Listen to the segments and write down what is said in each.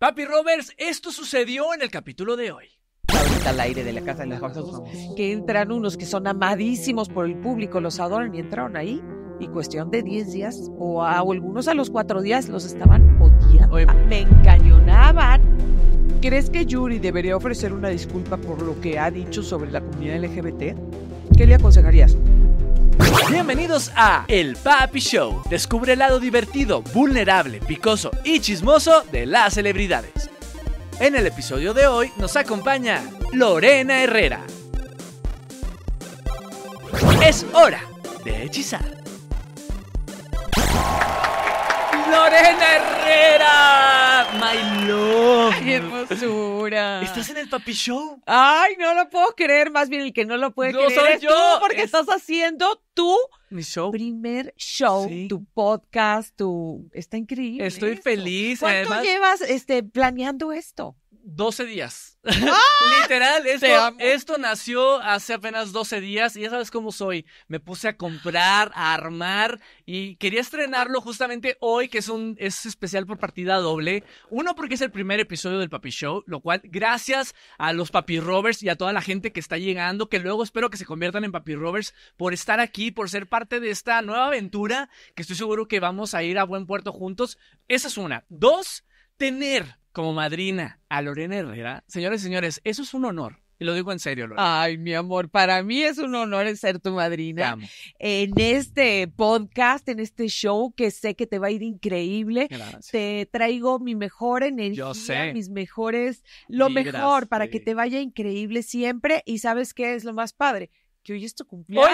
Papi Roberts, esto sucedió en el capítulo de hoy ahorita al aire de la Casa de los que entran unos que son amadísimos por el público, los adoran y entraron ahí, y cuestión de 10 días, o, algunos a los 4 días los estaban odiando. Me encañonaban. ¿Crees que Yuri debería ofrecer una disculpa por lo que ha dicho sobre la comunidad LGBT? ¿Qué le aconsejarías? Bienvenidos a El Papi Show. Descubre el lado divertido, vulnerable, picoso y chismoso de las celebridades. En el episodio de hoy nos acompaña Lorena Herrera. Es hora de hechizar. Lorena Herrera. My love. ¡Qué hermosura. ¿Estás en el Papi Show? Ay, no lo puedo creer. Más bien el que no lo puede no, creer soy yo. porque estás haciendo tu primer show, tu podcast, tu está increíble. Estoy feliz. ¿Cuánto llevas este planeando esto? 12 días. ¡Ah! Literal, esto, nació hace apenas 12 días y ya sabes cómo soy. Me puse a comprar, a armar y quería estrenarlo justamente hoy, que es un es especial por partida doble. Uno porque es el primer episodio del Papi Show, lo cual gracias a los Papi Rovers y a toda la gente que está llegando, que luego espero que se conviertan en Papi Rovers por estar aquí, por ser parte de esta nueva aventura que estoy seguro que vamos a ir a buen puerto juntos. Esa es una. Dos, tener como madrina a Lorena Herrera, señores y señores, eso es un honor. Y lo digo en serio, Lorena. Ay, mi amor, para mí es un honor ser tu madrina. En este podcast, en este show que sé que te va a ir increíble, te traigo mi mejor energía, Yo sé. mis mejores, lo mejor para que te vaya increíble siempre. Y sabes qué es lo más padre, que hoy es tu cumpleaños.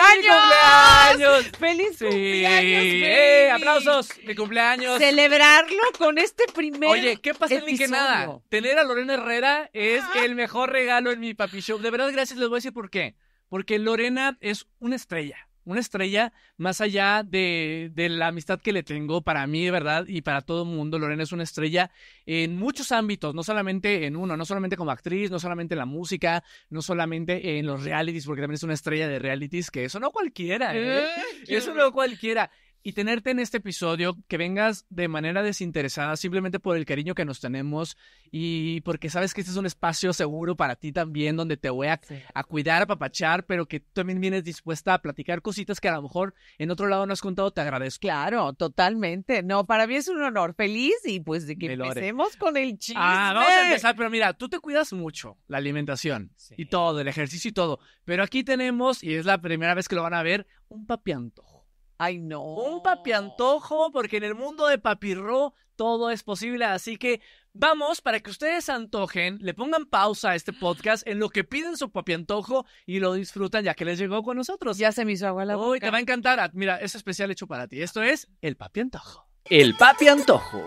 ¡Feliz cumpleaños! ¡Eh! ¡Aplausos! ¡Mi cumpleaños! Celebrarlo con este primer. Oye, ¿qué pasa ni que nada? Tener a Lorena Herrera es ah. el mejor regalo en mi papi show. De verdad, gracias, les voy a decir por qué. Porque Lorena es una estrella una estrella más allá de, la amistad que le tengo para mí, de verdad, y para todo el mundo. Lorena es una estrella en muchos ámbitos, no solamente en uno, no solamente como actriz, no solamente en la música, no solamente en los realities, porque también es una estrella de realities, que eso no cualquiera, ¿eh? ¡Eh! eso no cualquiera y tenerte en este episodio, que vengas de manera desinteresada, simplemente por el cariño que nos tenemos y porque sabes que este es un espacio seguro para ti también, donde te voy a, cuidar, a papachar, pero que tú también vienes dispuesta a platicar cositas que a lo mejor en otro lado no has contado, te agradezco. Claro, totalmente. No, para mí es un honor, feliz y pues de que empecemos con el chisme. Ah, vamos a empezar, pero mira, tú te cuidas mucho, la alimentación y todo, el ejercicio y todo, pero aquí tenemos, y es la primera vez que lo van a ver, un papianto. Ay, no. Un antojo, porque en el mundo de papirro todo es posible. Así que vamos para que ustedes antojen, le pongan pausa a este podcast en lo que piden su papi antojo y lo disfrutan ya que les llegó con nosotros. Ya se me hizo agua la boca. Uy, te va a encantar. Ah, mira, es especial hecho para ti. Esto es el Papi Antojo. El Papi Antojo.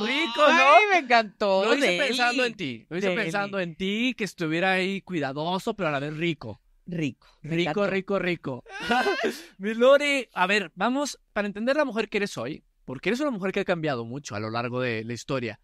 Rico, ¿no? Ay, me encantó. Lo pensando en ti. Lo pensando en ti, que estuviera ahí cuidadoso, pero a la vez rico. Rico. Rico, rico, rico. Mi Lore, a ver, vamos, para entender la mujer que eres hoy, porque eres una mujer que ha cambiado mucho a lo largo de la historia.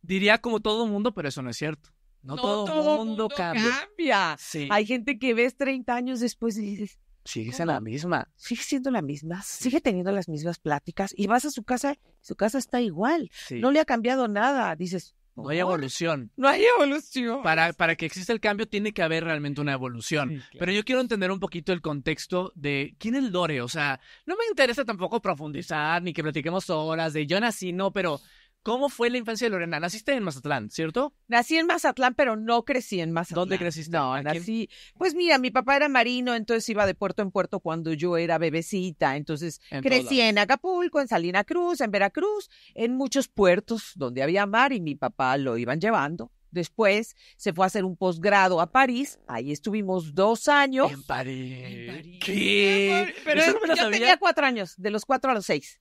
Diría como todo mundo, pero eso no es cierto. No, todo, mundo, cambia. cambia. Hay gente que ves 30 años después y dices, sigue siendo la misma, Sigue siendo la misma, sigue teniendo las mismas pláticas y vas a su casa, su casa está igual, no le ha cambiado nada, dices. No hay evolución. No hay evolución. Para, para que exista el cambio tiene que haber realmente una evolución. Pero yo quiero entender un poquito el contexto de quién es Lore. O sea, no me interesa tampoco profundizar ni que platiquemos horas de yo nací, no, pero ¿Cómo fue la infancia de Lorena? Naciste en Mazatlán, ¿cierto? Nací en Mazatlán, pero no crecí en Mazatlán. ¿Dónde creciste? No, nací. Pues mira, mi papá era marino, entonces iba de puerto en puerto cuando yo era bebecita. Entonces crecí en Acapulco, en Salina Cruz, en Veracruz, en muchos puertos donde había mar y mi papá lo iban llevando. Después se fue a hacer un posgrado a París. Ahí estuvimos dos años. En París. En París. ¿Qué? Pero yo tenía cuatro años, de los cuatro a los seis.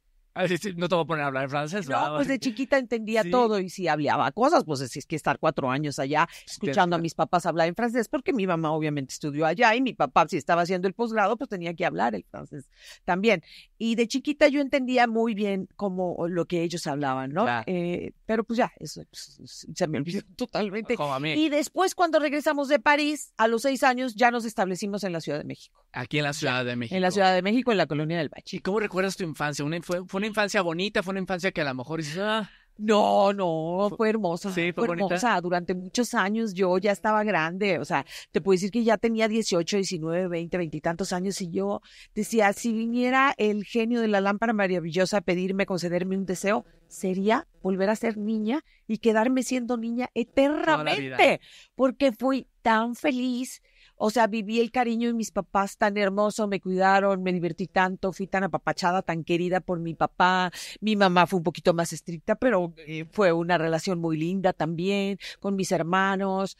No te voy a poner a hablar en francés. No, pues de chiquita entendía todo y si hablaba cosas, pues es que estar cuatro años allá escuchando a mis papás hablar en francés, porque mi mamá obviamente estudió allá y mi papá si estaba haciendo el posgrado, pues tenía que hablar el francés también. Y de chiquita yo entendía muy bien como lo que ellos hablaban, ¿no? Eh, pero pues ya, eso pues, se me olvidó totalmente. Y después cuando regresamos de París, a los seis años ya nos establecimos en la Ciudad de México. Aquí en la Ciudad de México. En la Ciudad de México, en la Colonia del Valle. ¿Y cómo recuerdas tu infancia? ¿Una, fue una infancia bonita, fue una infancia que a lo mejor dices, ah, no, no, fue hermosa. Sí, fue, fue hermosa. Durante muchos años yo ya estaba grande, o sea, te puedo decir que ya tenía 18, 19, 20, 20 y tantos años y yo decía, si viniera el genio de la lámpara maravillosa a pedirme, concederme un deseo, sería volver a ser niña y quedarme siendo niña eternamente, porque fui tan feliz o sea, viví el cariño de mis papás tan hermoso, me cuidaron, me divertí tanto, fui tan apapachada, tan querida por mi papá. Mi mamá fue un poquito más estricta, pero eh, fue una relación muy linda también con mis hermanos.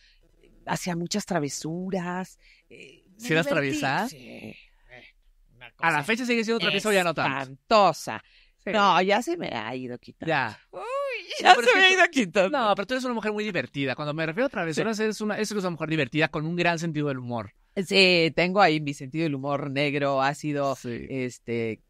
Hacía muchas travesuras. ¿Se eh, ¿Sí las Sí. Eh, A la fecha sigue siendo traviesa ya no tanto. Espantosa. No, ya se me ha ido quitando. Ya. Uh, ya no, se me ha a quitando. No, pero tú eres una mujer muy divertida. Cuando me refiero a travesuras, sí. eres, una, una mujer divertida con un gran sentido del humor. Sí, tengo ahí mi sentido del humor negro, ácido, este,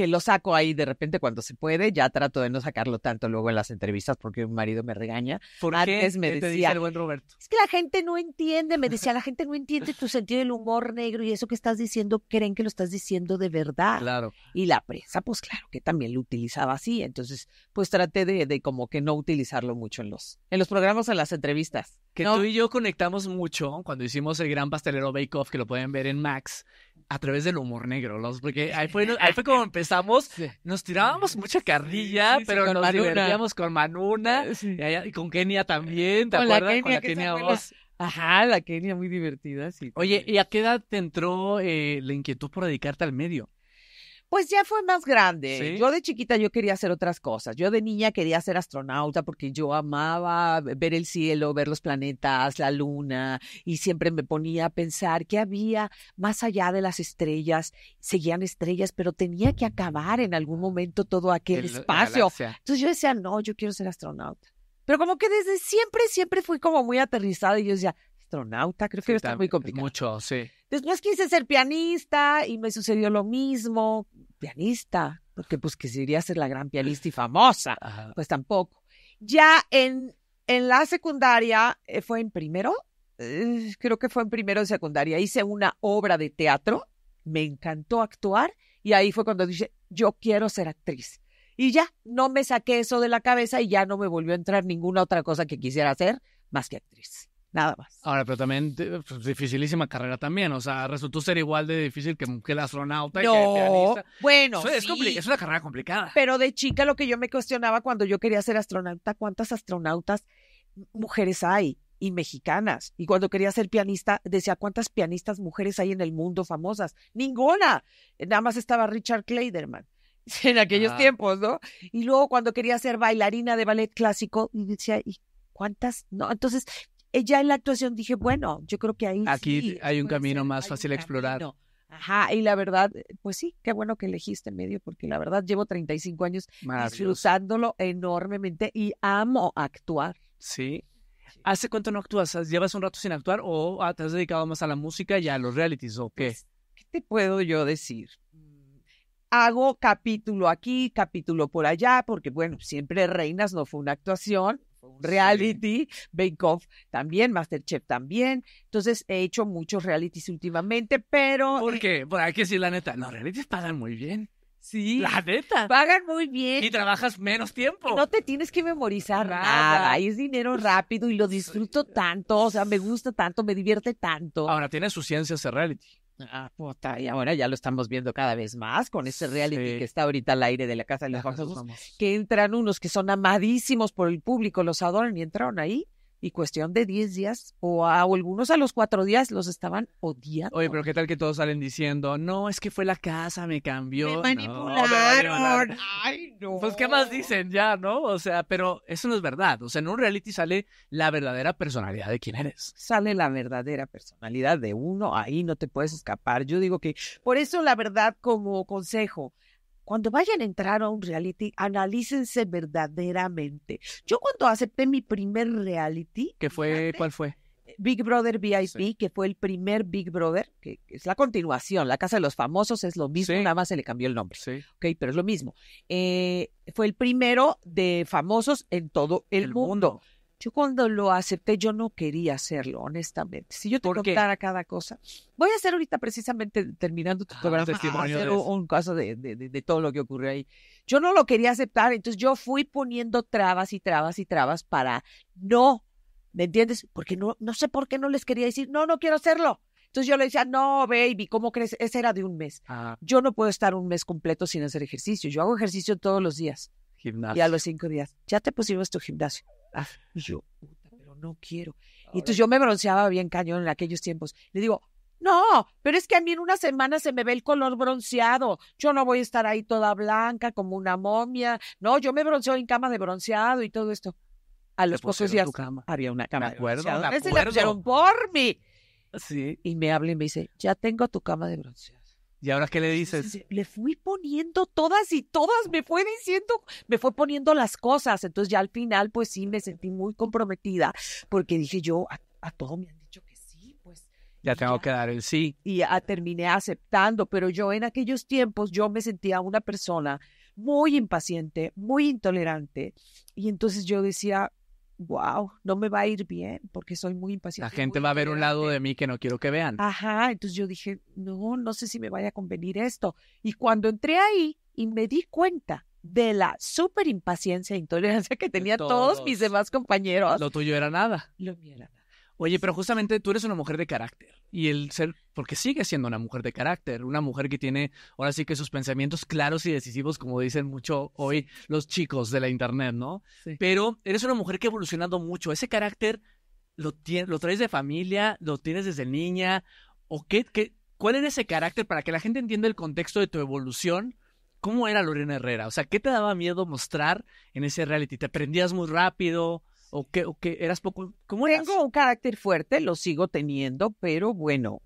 que lo saco ahí de repente cuando se puede. Ya trato de no sacarlo tanto luego en las entrevistas porque mi marido me regaña. Antes me decía, Roberto? Es que la gente no entiende, me decía, la gente no entiende tu sentido del humor negro y eso que estás diciendo, creen que lo estás diciendo de verdad. Claro. Y la prensa, pues claro, que también lo utilizaba así. Entonces, pues traté de, de como que no utilizarlo mucho en los, en los programas, en las entrevistas que tú y yo conectamos mucho cuando hicimos el gran pastelero Bake Off, que lo pueden ver en Max, a través del humor negro, los, porque ahí fue, ahí fue como empezamos, nos tirábamos mucha carrilla, pero nos divertíamos con Manuna eh, y, con Kenia también, ¿te acuerdas? con la Kenia vos. Ajá, la Kenia muy divertida, sí. Oye, ¿y a qué edad te entró eh, la inquietud por dedicarte al medio? Pues ya fue más grande. Yo de chiquita yo quería hacer otras cosas. Yo de niña quería ser astronauta porque yo amaba ver el cielo, ver los planetas, la luna y siempre me ponía a pensar que había más allá de las estrellas. Seguían estrellas, pero tenía que acabar en algún momento todo aquel espacio. Entonces yo decía, no, yo quiero ser astronauta. Pero como que desde siempre, siempre fui como muy aterrizada y yo decía, astronauta, creo que está muy complicado. Mucho, sí. Después quise ser pianista y me sucedió lo mismo. Pianista, porque pues quisiera ser la gran pianista y famosa. Pues tampoco. Ya en, en la secundaria, eh, fue en primero, eh, creo que fue en primero de secundaria, hice una obra de teatro, me encantó actuar y ahí fue cuando dije, yo quiero ser actriz. Y ya, no me saqué eso de la cabeza y ya no me volvió a entrar ninguna otra cosa que quisiera hacer más que actriz nada más. Ahora, pero también pues, dificilísima carrera también, o sea, resultó ser igual de difícil que, que el astronauta. y que pianista. bueno. Es, sí, es, una carrera complicada. Pero de chica lo que yo me cuestionaba cuando yo quería ser astronauta, ¿cuántas astronautas mujeres hay? Y mexicanas. Y cuando quería ser pianista, decía, ¿cuántas pianistas mujeres hay en el mundo famosas? Ninguna. Nada más estaba Richard Kleiderman en aquellos ah. tiempos, ¿no? Y luego cuando quería ser bailarina de ballet clásico, decía, ¿y cuántas? No, entonces eh, ya en la actuación dije, bueno, yo creo que ahí Aquí hay un camino más fácil a explorar. Ajá, y la verdad, eh, pues sí, qué bueno que elegiste el medio, porque la verdad llevo 35 años disfrutándolo enormemente y amo actuar. Sí. ¿Hace cuánto no actúas? ¿Llevas un rato sin actuar o ah, te has dedicado más a la música y a los realities o qué? Pues, ¿Qué te puedo yo decir? Mm, hago capítulo aquí, capítulo por allá, porque bueno, siempre Reinas no fue una actuación, reality, Bake Off también, Masterchef también. Entonces he hecho muchos realities últimamente, pero... ¿Por eh qué? hay que decir la neta, no, realities pagan muy bien. Sí. La neta. Pagan muy bien. Y trabajas menos tiempo. No te tienes que memorizar nada. es dinero rápido y lo disfruto tanto. O sea, me gusta tanto, me divierte tanto. Ahora, tiene su ciencia ese reality. Ah, puta, y ahora ya lo estamos viendo cada vez más con ese reality que está ahorita al aire de la Casa de los Famosos, que entran unos que son amadísimos por el público, los adoran y entraron ahí y cuestión de 10 días o algunos a los cuatro días los estaban odiando. Oye, pero qué tal que todos salen diciendo, no, es que fue la casa, me cambió. manipularon. Ay, no. Pues qué más dicen ya, ¿no? O sea, pero eso no es verdad. O sea, en un reality sale la verdadera personalidad de quién eres. Sale la verdadera personalidad de uno, ahí no te puedes escapar. Yo digo que por eso la verdad como consejo, cuando vayan a entrar a un reality, analícense verdaderamente. Yo cuando acepté mi primer reality... ¿Qué fue? ¿Cuál fue? Eh, Big Brother VIP, que fue el primer Big Brother, que es la continuación, la Casa de los Famosos es lo mismo, nada más se le cambió el nombre. Sí. Ok, pero es lo mismo. Eh, fue el primero de famosos en todo el, mundo. mundo. Yo cuando lo acepté, yo no quería hacerlo, honestamente. Si yo te contara cada cosa, voy a hacer ahorita precisamente terminando tu ah, programa, hacer un, caso de, de, todo lo que ocurrió ahí. Yo no lo quería aceptar, entonces yo fui poniendo trabas y trabas y trabas para no, ¿me entiendes? Porque no, no sé por qué no les quería decir, no, no quiero hacerlo. Entonces yo le decía, no, baby, ¿cómo crees? Ese era de un mes. Ah. Yo no puedo estar un mes completo sin hacer ejercicio. Yo hago ejercicio todos los días. Gimnasio. Y a los cinco días, ya te pusimos tu gimnasio. Ah, yo, puta, pero no quiero. Y entonces yo me bronceaba bien cañón en aquellos tiempos. Le digo, no, pero es que a mí en una semana se me ve el color bronceado. Yo no voy a estar ahí toda blanca como una momia. No, yo me bronceo en cama de bronceado y todo esto. A los pocos días había una cama acuerdo, de la pusieron por mí. Sí. Y me habla y me dice, ya tengo tu cama de bronceado. ¿Y ahora qué le dices? Le fui poniendo todas y todas, me fue diciendo, me fue poniendo las cosas. Entonces ya al final, pues sí, me sentí muy comprometida porque dije yo, a, todo me han dicho que sí, pues. Ya tengo que dar el sí. Y ah, terminé aceptando, pero yo en aquellos tiempos yo me sentía una persona muy impaciente, muy intolerante. Y entonces yo decía, wow, no me va a ir bien porque soy muy impaciente. La gente va a ver un lado de mí que no quiero que vean. Ajá, entonces yo dije, no, no sé si me vaya a convenir esto. Y cuando entré ahí y me di cuenta de la súper impaciencia e intolerancia que tenían todos. mis demás compañeros. Lo tuyo era nada. Lo mío era nada. Oye, pero justamente tú eres una mujer de carácter y el ser, porque sigue siendo una mujer de carácter, una mujer que tiene ahora sí que sus pensamientos claros y decisivos, como dicen mucho hoy los chicos de la internet, ¿no? Pero eres una mujer que ha evolucionado mucho. Ese carácter lo, lo traes de familia, lo tienes desde niña, o qué, qué, cuál era ese carácter para que la gente entienda el contexto de tu evolución. ¿Cómo era Lorena Herrera? O sea, ¿qué te daba miedo mostrar en ese reality? ¿Te aprendías muy rápido? ¿O que, eras poco... Tengo un carácter fuerte, lo sigo teniendo, pero bueno,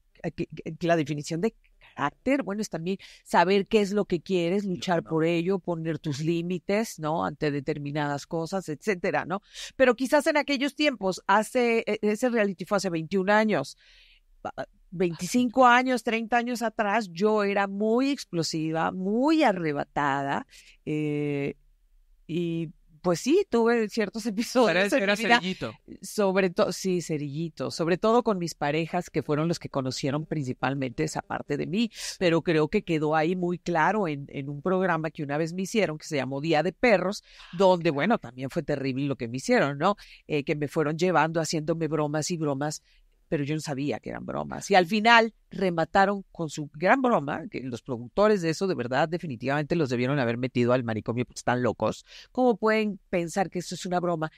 la definición de carácter, bueno, es también saber qué es lo que quieres, luchar por ello, poner tus límites, ¿no? Ante determinadas cosas, etcétera, ¿no? Pero quizás en aquellos tiempos, hace, e, ese reality fue hace 21 años, 25 años, 30 años atrás, yo era muy explosiva, muy arrebatada, eh, y pues sí, tuve ciertos episodios. Era, cerillito. Sobre todo, sí, cerillito. Sobre todo con mis parejas, que fueron los que conocieron principalmente esa parte de mí. Pero creo que quedó ahí muy claro en, en un programa que una vez me hicieron, que se llamó Día de Perros, ah, donde, bueno, también fue terrible lo que me hicieron, ¿no? Eh, que me fueron llevando, haciéndome bromas y bromas pero yo no sabía que eran bromas. Y al final remataron con su gran broma, que los productores de eso de verdad definitivamente los debieron haber metido al manicomio porque están locos. ¿Cómo pueden pensar que esto es una broma?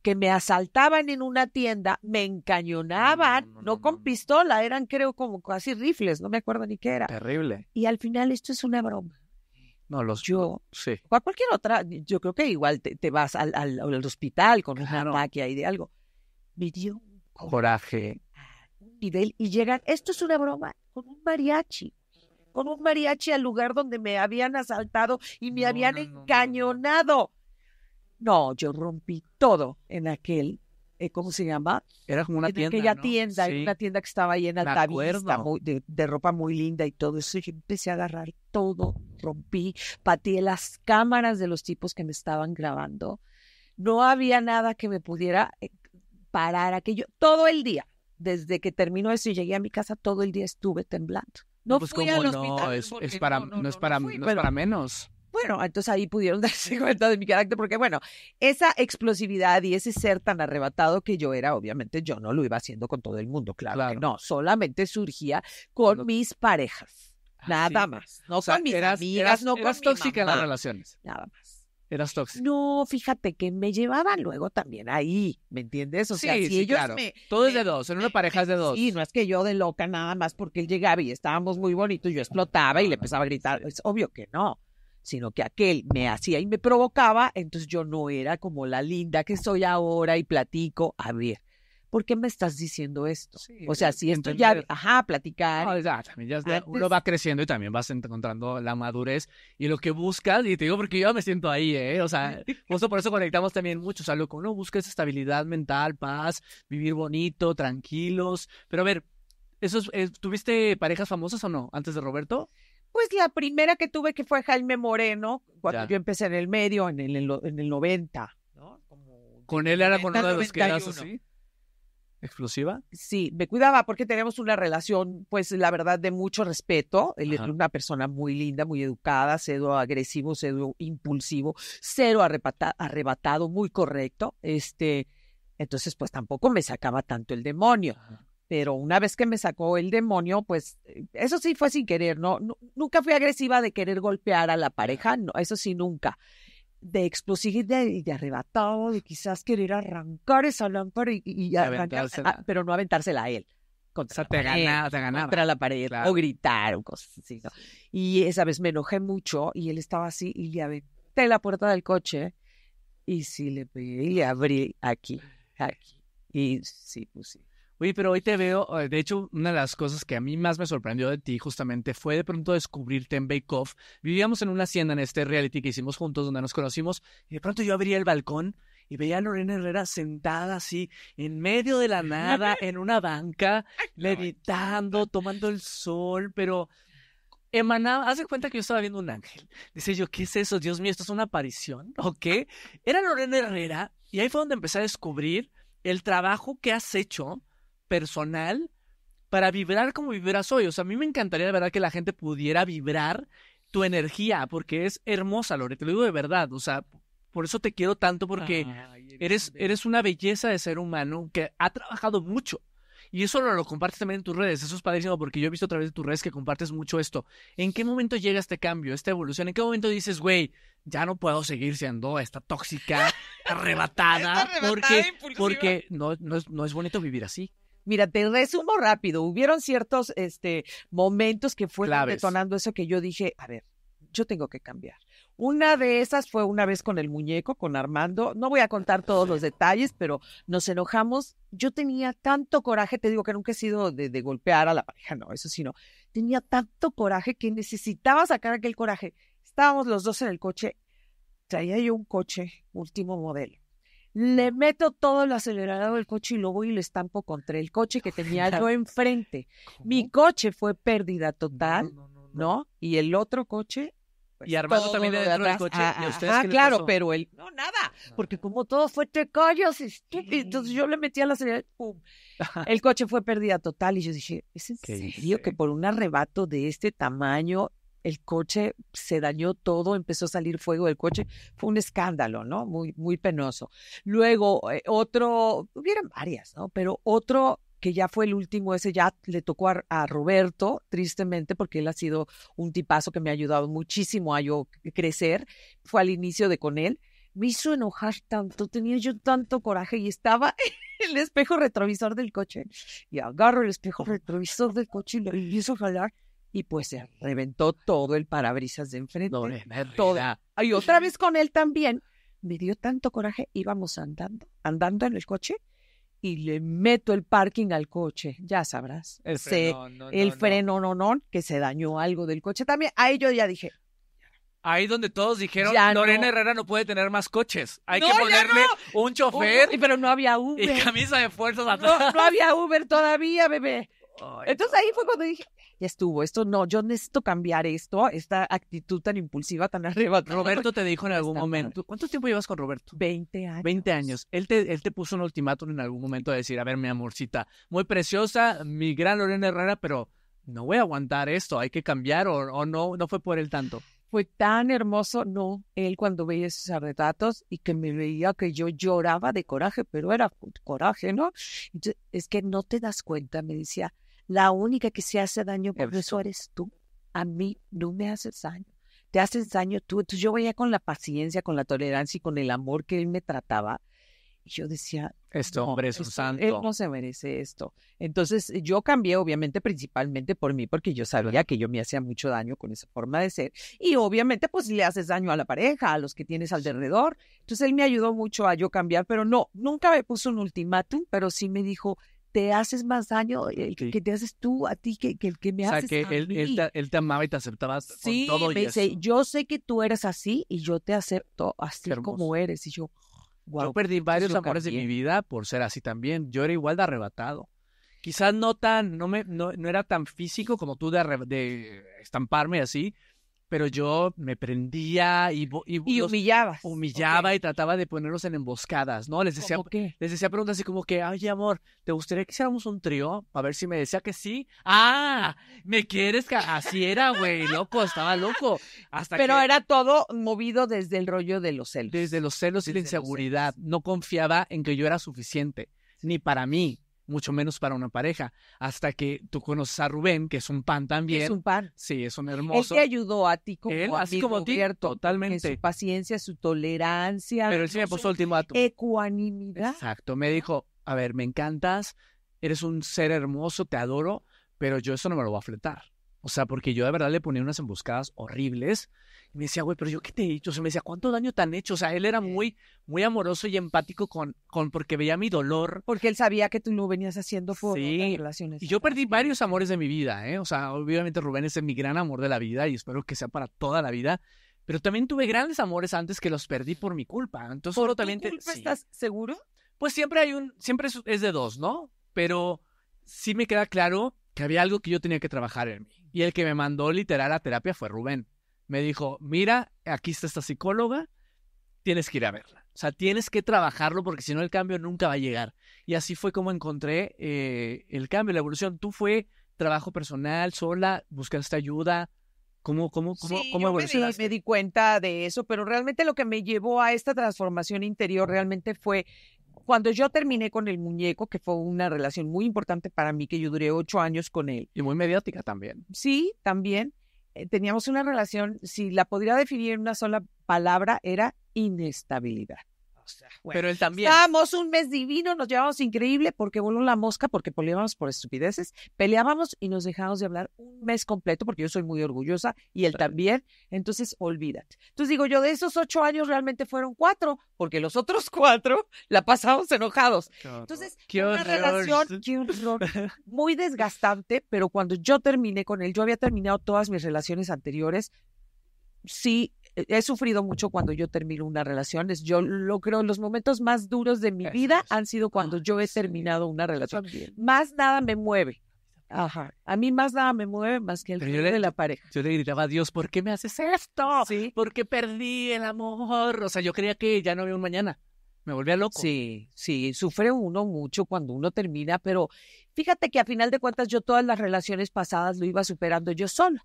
Que me asaltaban en una tienda, me encañonaban, no, con pistola, eran creo como casi rifles, no me acuerdo ni qué era. Terrible. Y al final esto es una broma. No, los. Yo. Sí. O cualquier otra, yo creo que igual te, vas al, hospital con una un y de algo. Me coraje. Y, de, y llegan, esto es una broma, con un mariachi, con un mariachi al lugar donde me habían asaltado y me habían no, encañonado. No, yo rompí todo en aquel, eh, ¿cómo se llama? Era como una tienda. Aquella tienda, una tienda que estaba llena de, ropa muy linda y todo eso. Y empecé a agarrar todo, rompí, pateé las cámaras de los tipos que me estaban grabando no había nada que me pudiera eh, parar aquello todo el día. Desde que terminó eso y llegué a mi casa, todo el día estuve temblando. No pues, fui al No, es, para, no, es para, menos. Bueno, entonces ahí pudieron darse cuenta de mi carácter, porque bueno, esa explosividad y ese ser tan arrebatado que yo era, obviamente yo no lo iba haciendo con todo el mundo, claro, Que no, solamente surgía con mis parejas, ah, nada más, no con mis eras, amigas, no tóxica en las relaciones. Nada más. Eras tóxico. No, fíjate que me llevaban luego también ahí, ¿me entiendes? O sea, sí, sí, claro. Todo es de dos, en una pareja de dos. Sí, no es que yo de loca nada más porque él llegaba y estábamos muy bonitos, yo explotaba y le empezaba a gritar. Es obvio que no, sino que aquel me hacía y me provocaba, entonces yo no era como la linda que soy ahora y platico. A ver, ¿por qué me estás diciendo esto? o sea, eh, si esto ya, ajá, platicar. ya, uno va creciendo y también vas encontrando la madurez y lo que buscas, y te digo porque yo me siento ahí, ¿eh? O sea, justo por eso conectamos también mucho, o sea, lo que uno busca es estabilidad mental, paz, vivir bonito, tranquilos, pero a ver, eso eh, ¿tuviste parejas famosas o no antes de Roberto? Pues la primera que tuve que fue Jaime Moreno, cuando yo empecé en el medio, en el, en el 90. Con él era con uno de los que eras así explosiva? Sí, me cuidaba porque teníamos una relación, pues la verdad, de mucho respeto. Él una persona muy linda, muy educada, cero agresivo, cedo impulsivo, cero arrebatado, muy correcto. Este, entonces, pues tampoco me sacaba tanto el demonio. Pero una vez que me sacó el demonio, pues eh, eso sí fue sin querer, ¿no? nunca fui agresiva de querer golpear a la pareja, no, eso sí nunca de explosividad y de arrebatado, de quizás querer arrancar esa lámpara y, ah, pero no aventársela a él. Contra, la, te pared, ganaba, contra la pared, o gritar o cosas así. Y esa vez me enojé mucho y él estaba así y le aventé la puerta del coche y sí le pedí le abrí aquí, aquí. Y sí, pues sí. Oye, pero hoy te veo, eh, de hecho, una de las cosas que a mí más me sorprendió de ti justamente fue de pronto descubrirte en Bake Off. Vivíamos en una hacienda en este reality que hicimos juntos donde nos conocimos y de pronto yo abría el balcón y veía a Lorena Herrera sentada así en medio de la nada en una banca, levitando, tomando el sol, pero emanaba, haz de cuenta que yo estaba viendo un ángel. Dice yo, ¿qué es eso? Dios mío, ¿esto es una aparición? ¿O qué? Era Lorena Herrera y ahí fue donde empecé a descubrir el trabajo que has hecho personal para vibrar como vibras hoy. O sea, a mí me encantaría de verdad que la gente pudiera vibrar tu energía, porque es hermosa, Lore, te lo digo de verdad. O sea, por eso te quiero tanto, porque eres, eres una belleza de ser humano que ha trabajado mucho. Y eso lo, lo, compartes también en tus redes. Eso es padrísimo porque yo he visto a través de tus redes que compartes mucho esto. ¿En qué momento llega este cambio, esta evolución? ¿En qué momento dices, güey, ya no puedo seguir siendo esta tóxica, arrebatada? porque, porque no, es, no es bonito vivir así. Mira, te resumo rápido. Hubieron ciertos este, momentos que fueron detonando eso que yo dije, a ver, yo tengo que cambiar. Una de esas fue una vez con el muñeco, con Armando. No voy a contar todos los detalles, pero nos enojamos. Yo tenía tanto coraje, te digo que nunca he sido de, de golpear a la pareja, no, eso sí no. Tenía tanto coraje que necesitaba sacar aquel coraje. Estábamos los dos en el coche. Traía yo un coche, último modelo le meto todo el acelerado del coche y luego y le estampo contra el coche que tenía yo enfrente. Mi coche fue pérdida total, no, Y el otro coche pues, y Armando también de dentro coche. Ah, ah, ah claro, pero él. No, nada. Porque como todo fue te entonces yo le metí a la ¡pum! El coche fue pérdida total. Y yo dije, ¿es en serio que por un arrebato de este tamaño el coche se dañó todo, empezó a salir fuego del coche. Fue un escándalo, ¿no? Muy, muy penoso. Luego, eh, otro, hubiera varias, ¿no? Pero otro que ya fue el último, ese ya le tocó a, Roberto, tristemente, porque él ha sido un tipazo que me ha ayudado muchísimo a yo crecer. Fue al inicio de con él. Me hizo enojar tanto, tenía yo tanto coraje y estaba en el espejo retrovisor del coche. Y agarro el espejo retrovisor del coche y lo empiezo a jalar y pues se reventó todo el parabrisas de enfrente. toda. Y otra vez con él también. Me dio tanto coraje, íbamos andando, andando en el coche y le meto el parking al coche, ya sabrás. El freno, no, no, que se dañó algo del coche también. Ahí yo ya dije. Ahí donde todos dijeron, ya Lorena Herrera no puede tener más coches. Hay que ponerle un chofer. pero no había Uber. Y camisa de fuerzas atrás. No, no había Uber todavía, bebé. Entonces ahí fue cuando dije, ya estuvo, esto no, yo necesito cambiar esto, esta actitud tan impulsiva, tan arriba. Roberto te dijo en algún momento, ¿cuánto tiempo llevas con Roberto? Veinte años. Veinte años. Él te, él te puso un ultimátum en algún momento de decir, a ver, mi amorcita, muy preciosa, mi gran Lorena Herrera, pero no voy a aguantar esto, hay que cambiar o, o no, no fue por él tanto fue tan hermoso, no, él cuando veía esos arrebatos y que me veía que yo lloraba de coraje, pero era coraje, ¿no? es que no te das cuenta, me decía, la única que se hace daño, por eso eres tú. A mí no me haces daño. Te haces daño tú. Entonces yo veía con la paciencia, con la tolerancia y con el amor que él me trataba. Y yo decía, este hombre es un santo. Él no se merece esto. Entonces eh, yo cambié, obviamente, principalmente por mí, porque yo sabía que yo me hacía mucho daño con esa forma de ser. Y obviamente, pues le haces daño a la pareja, a los que tienes alrededor. Entonces él me ayudó mucho a yo cambiar, pero no, nunca me puso un ultimátum, pero sí me dijo, te haces más daño eh, el que te haces tú a ti que, el que me haces. O sea, que él, Él, te, amaba y te aceptaba sí, con todo. me dice, yo sé que tú eres así y yo te acepto así como eres. Y yo, guau. Yo pues, perdí varios amores de mi vida por ser así también. Yo era igual de arrebatado. Quizás no tan, no me, no, no era tan físico como tú de, de estamparme así, pero yo me prendía y... Y, Humillaba y trataba de ponerlos en emboscadas, ¿no? Les decía, qué? les decía preguntas así como que, ay, amor, ¿te gustaría que hiciéramos un trío? A ver si me decía que sí. ¡Ah! ¿Me quieres? Así era, güey, loco, estaba loco. Hasta pero era todo movido desde el rollo de los celos. Desde los celos y la inseguridad. No confiaba en que yo era suficiente, ni para mí mucho menos para una pareja. Hasta que tú conoces a Rubén, que es un pan también. Es un pan. Sí, es un hermoso. Él te ayudó a ti como él, así como totalmente. su paciencia, su tolerancia. Pero él sí me puso tu... Ecuanimidad. Exacto. Me dijo, a ver, me encantas, eres un ser hermoso, te adoro, pero yo eso no me lo voy a fletar. O sea, porque yo de verdad le ponía unas emboscadas horribles. Y me decía, güey, pero yo qué te he hecho. O sea, me decía, ¿cuánto daño te han hecho? O sea, él era muy, muy amoroso y empático con, con porque veía mi dolor. Porque él sabía que tú no venías haciendo por sí. relaciones. Y yo perdí varios amores de mi vida, ¿eh? O sea, obviamente Rubén es mi gran amor de la vida y espero que sea para toda la vida. Pero también tuve grandes amores antes que los perdí por mi culpa. Entonces, ¿Por tu culpa estás seguro? Pues siempre hay un, siempre es de dos, ¿no? Pero sí me queda claro que había algo que yo tenía que trabajar en mí. Y el que me mandó literal a terapia fue Rubén. Me dijo, mira, aquí está esta psicóloga, tienes que ir a verla. O sea, tienes que trabajarlo porque si no el cambio nunca va a llegar. Y así fue como encontré eh, el cambio, la evolución. ¿Tú fue trabajo personal, sola, buscaste ayuda? ¿Cómo, cómo, cómo, sí, cómo me di cuenta de eso, pero realmente lo que me llevó a esta transformación interior realmente fue cuando yo terminé con el muñeco, que fue una relación muy importante para mí, que yo duré ocho años con él. Y muy mediática también. Sí, también. Eh, teníamos una relación, si la podría definir en una sola palabra, era inestabilidad pero él también. Estábamos un mes divino, nos llevamos increíble porque voló la mosca, porque peleábamos por estupideces, peleábamos y nos dejábamos de hablar un mes completo porque yo soy muy orgullosa y él también. Entonces, olvídate. Entonces digo yo, de esos ocho años realmente fueron cuatro, porque los otros cuatro la pasamos enojados. Entonces, una relación qué muy desgastante, pero cuando yo terminé con él, yo había terminado todas mis relaciones anteriores. Sí, eh, he sufrido mucho cuando yo termino una relación. yo lo creo, los momentos más duros de mi vida han sido cuando yo he terminado una relación. Más nada me mueve. Ajá. A mí más nada me mueve más que el fin de la pareja. Yo le gritaba a Dios, ¿por qué me haces esto? Sí. ¿Por qué perdí el amor? O sea, yo creía que ya no había un mañana. Me a loco. Sí, sí, sufre uno mucho cuando uno termina, pero fíjate que a final de cuentas yo todas las relaciones pasadas lo iba superando yo solo.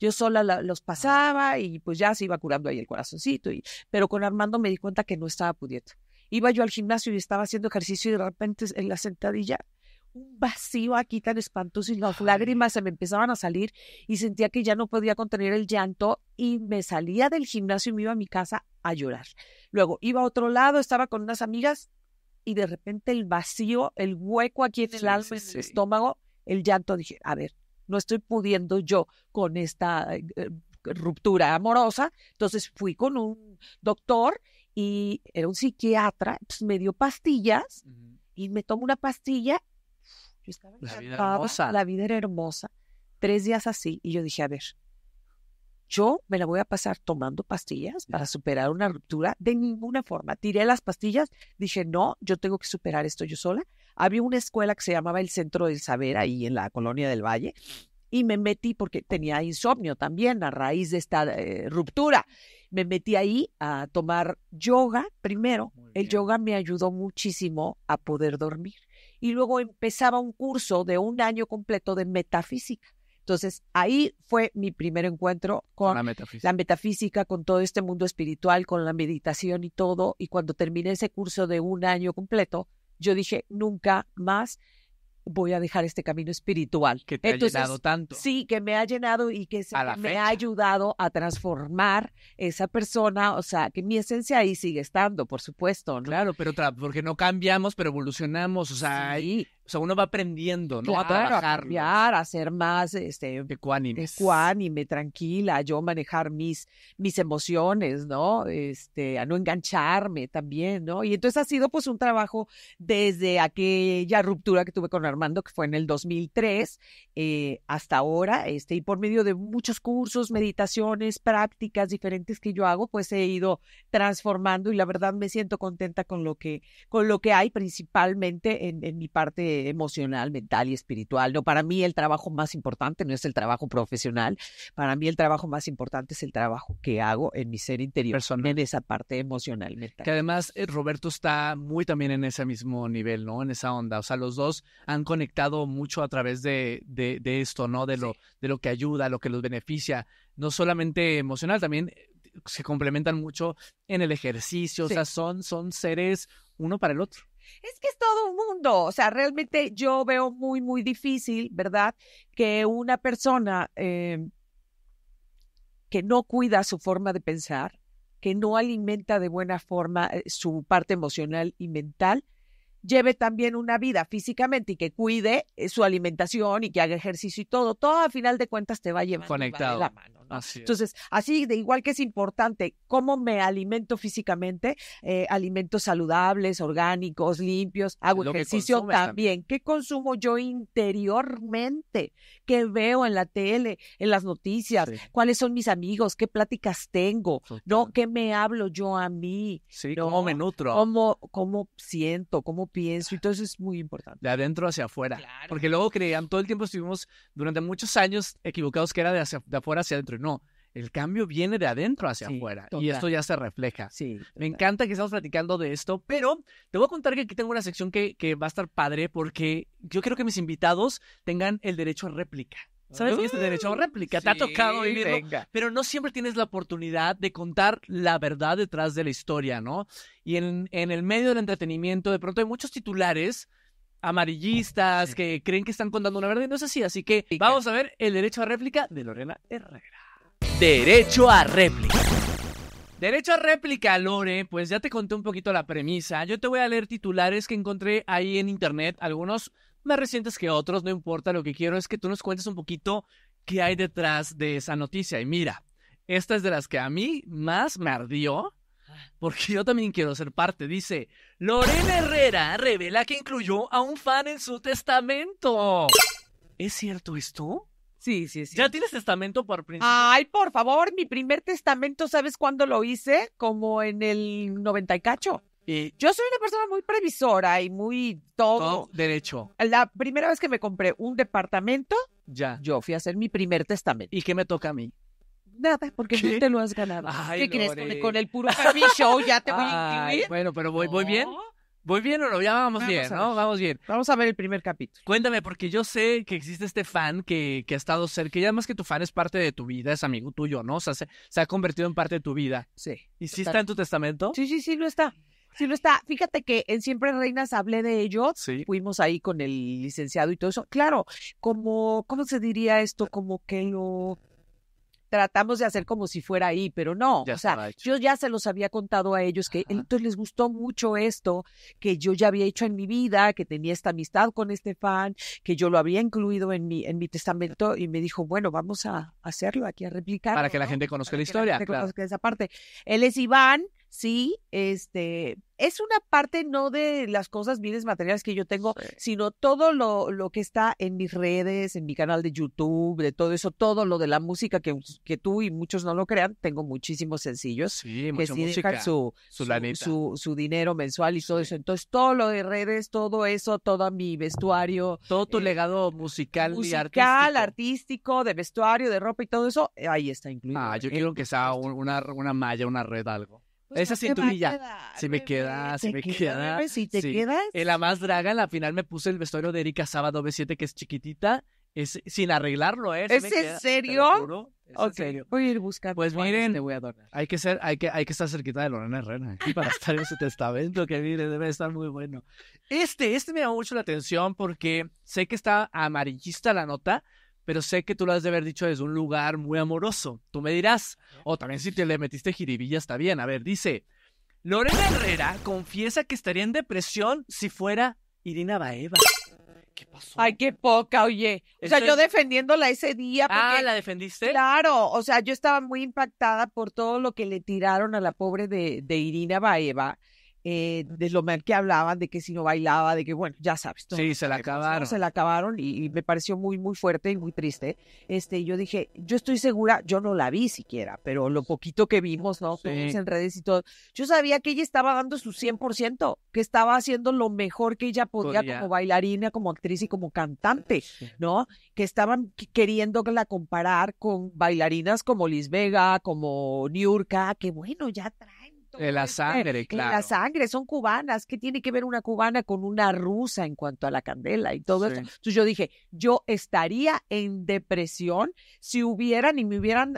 Yo sola los pasaba y pues ya se iba curando ahí el corazoncito, y, pero con Armando me di cuenta que no estaba pudiendo. Iba yo al gimnasio y estaba haciendo ejercicio y de repente en la sentadilla un vacío aquí tan espantoso y las lágrimas se me empezaban a salir y sentía que ya no podía contener el llanto y me salía del gimnasio y me iba a mi casa a llorar. Luego iba a otro lado, estaba con unas amigas y de repente el vacío, el hueco aquí en el alma, el estómago, el llanto, dije, a ver, no estoy pudiendo yo con esta eh, eh, ruptura amorosa. Entonces fui con un doctor y era un psiquiatra, pues me dio pastillas y me tomo una pastilla. la vida La vida era hermosa. Tres días así y yo dije, a ver, yo me la voy a pasar tomando pastillas para superar una ruptura de ninguna forma. Tiré las pastillas, dije, no, yo tengo que superar esto yo sola había una escuela que se llamaba el Centro del Saber ahí en la Colonia del Valle y me metí porque tenía insomnio también a raíz de esta eh, ruptura. Me metí ahí a tomar yoga primero. El yoga me ayudó muchísimo a poder dormir. Y luego empezaba un curso de un año completo de metafísica. Entonces, ahí fue mi primer encuentro con la metafísica. con todo este mundo espiritual, con la meditación y todo. Y cuando terminé ese curso de un año completo, yo dije, nunca más voy a dejar este camino espiritual. Que te ha llenado tanto. Sí, que me ha llenado y que me ha ayudado a transformar esa persona, o sea, que mi esencia ahí sigue estando, por supuesto, Claro, pero porque no cambiamos, pero evolucionamos, o sea, o sea, uno va aprendiendo, ¿no? a trabajar. A cambiar, a ser más este, ecuánime. ecuánime, tranquila, yo manejar mis, mis emociones, ¿no? Este, a no engancharme también, ¿no? Y entonces ha sido pues un trabajo desde aquella ruptura que tuve con Armando, que fue en el 2003, eh, hasta ahora, este, y por medio de muchos cursos, meditaciones, prácticas diferentes que yo hago, pues he ido transformando y la verdad me siento contenta con lo que, con lo que hay principalmente en, en mi parte emocional, mental y espiritual. No, para mí el trabajo más importante no es el trabajo profesional, para mí el trabajo más importante es el trabajo que hago en mi ser interior, en esa parte emocional, mental. Que además eh, Roberto está muy también en ese mismo nivel, ¿no? En esa onda, o sea, los dos han conectado mucho a través de, de, esto, ¿no? De lo, de lo que ayuda, lo que los beneficia, no solamente emocional, también eh, se complementan mucho en el ejercicio, o sea, son, son seres uno para el otro. Es que es todo un mundo, o sea, realmente yo veo muy, muy difícil, ¿verdad? Que una persona eh, que no cuida su forma de pensar, que no alimenta de buena forma eh, su parte emocional y mental, lleve también una vida físicamente y que cuide eh, su alimentación y que haga ejercicio y todo, todo a final de cuentas te va a llevar la mano. Entonces, así de igual que es importante cómo me alimento físicamente, eh, alimentos saludables, orgánicos, limpios, hago ejercicio también. ¿Qué consumo yo interiormente? ¿Qué veo en la tele, en las noticias? ¿Cuáles son mis amigos? ¿Qué pláticas tengo? ¿No? ¿Qué me hablo yo a mí? Sí, ¿cómo me nutro? ¿Cómo, siento? ¿Cómo pienso? Entonces es muy importante. De adentro hacia afuera. Porque luego creían, todo el tiempo estuvimos durante muchos años equivocados que era de, hacia, de afuera hacia adentro no. El cambio viene de adentro hacia afuera y esto ya se refleja. Me encanta que estamos platicando de esto, pero te voy a contar que aquí tengo una sección que, va a estar padre porque yo quiero que mis invitados tengan el derecho a réplica. ¿Sabes es el derecho a ah, réplica? te ha tocado vivirlo, pero no siempre tienes la oportunidad de contar la verdad detrás de la historia, ¿no? Y en, en el medio del entretenimiento, de pronto hay muchos titulares amarillistas que creen que están contando una verdad y no es así. Así que vamos a ver el derecho a réplica de Lorena Herrera. Derecho a réplica. Derecho a réplica, Lore, pues ya te conté un poquito la premisa. Yo te voy a leer titulares que encontré ahí en internet, algunos más recientes que otros, no importa, lo que quiero es que tú nos cuentes un poquito qué hay detrás de esa noticia. Y mira, esta es de las que a mí más me ardió, porque yo también quiero ser parte. Dice, Lorena Herrera revela que incluyó a un fan en su testamento. ¿Es cierto esto? Sí, sí, sí. ¿Ya tienes testamento por principio? Ay, por favor, mi primer testamento, ¿sabes cuándo lo hice? Como en el noventa y cacho. Yo soy una persona muy previsora y muy todo. derecho. La primera vez que me compré un departamento, ya. yo fui a hacer mi primer testamento. ¿Y qué me toca a mí? Nada, porque tú te lo has ganado. ¿Qué Con el, puro show ya te voy a incluir. Bueno, pero voy, voy bien. ¿Voy bien o no? Ya vamos, bien, ¿no? Vamos bien. Vamos a ver el primer capítulo. Cuéntame, porque yo sé que existe este fan que, ha estado cerca, y además que tu fan es parte de tu vida, es amigo tuyo, ¿no? O sea, se, ha convertido en parte de tu vida. Sí. ¿Y sí está en tu testamento? Sí, sí, sí, lo está. Sí, lo está. Fíjate que en Siempre Reinas hablé de ello. Sí. Fuimos ahí con el licenciado y todo eso. Claro, como, ¿cómo se diría esto? Como que lo tratamos de hacer como si fuera ahí, pero no. o sea, yo ya se los había contado a ellos que entonces les gustó mucho esto que yo ya había hecho en mi vida, que tenía esta amistad con este fan, que yo lo había incluido en mi, en mi testamento y me dijo, bueno, vamos a hacerlo aquí, a replicar. Para que la gente conozca la historia. conozca esa parte. Él es Iván, sí, este, es una parte no de las cosas bienes materiales que yo tengo, sino todo lo, lo, que está en mis redes, en mi canal de YouTube, de todo eso, todo lo de la música que, pues, tú y muchos no lo crean, tengo muchísimos sencillos sí, que mucha música, su, su, dinero mensual y todo eso. Entonces, todo lo de redes, todo eso, todo mi vestuario. Todo tu eh, legado musical, y artístico. artístico, de vestuario, de ropa y todo eso, ahí está incluido. Ah, yo quiero que sea una, una malla, una red, algo. Pues, Esa no cinturilla. me queda, si me queda. si te quedas. En la más draga, en la final me puse el vestuario de Erika Sábado B7, que es chiquitita. Es sin arreglarlo, ¿eh? ¿Es, en serio? serio? Voy a ir buscando. Pues miren, voy a Hay que ser, hay que, hay que estar cerquita de Lorena Herrera aquí para estar en ese testamento, que mire, debe estar muy bueno. Este, este me llamó mucho la atención porque sé que está amarillista la nota, pero sé que tú lo has de haber dicho desde un lugar muy amoroso. Tú me dirás, o también si te le metiste jiribilla está bien. A ver, dice, Lorena Herrera confiesa que estaría en depresión si fuera Irina Baeva. ¿Qué pasó? Ay, qué poca, oye. O sea, yo defendiéndola ese día. Porque, ah, ¿la defendiste? Claro, o sea, yo estaba muy impactada por todo lo que le tiraron a la pobre de, de Irina Baeva. Eh, de lo mal que hablaban, de que si no bailaba, de que bueno, ya sabes. sí, se la acabaron. Se la acabaron y, me pareció muy, muy fuerte y muy triste. Este, yo dije, yo estoy segura, yo no la vi siquiera, pero lo poquito que vimos, ¿no? Sí. en redes y todo, yo sabía que ella estaba dando su 100%, que estaba haciendo lo mejor que ella podía como bailarina, como actriz y como cantante, ¿no? Que estaban queriendo la comparar con bailarinas como Liz Vega, como Niurka, que bueno, ya trae la sangre, claro. la sangre, son cubanas. ¿Qué tiene que ver una cubana con una rusa en cuanto a la candela y todo eso? Entonces yo dije, yo estaría en depresión si hubieran y me hubieran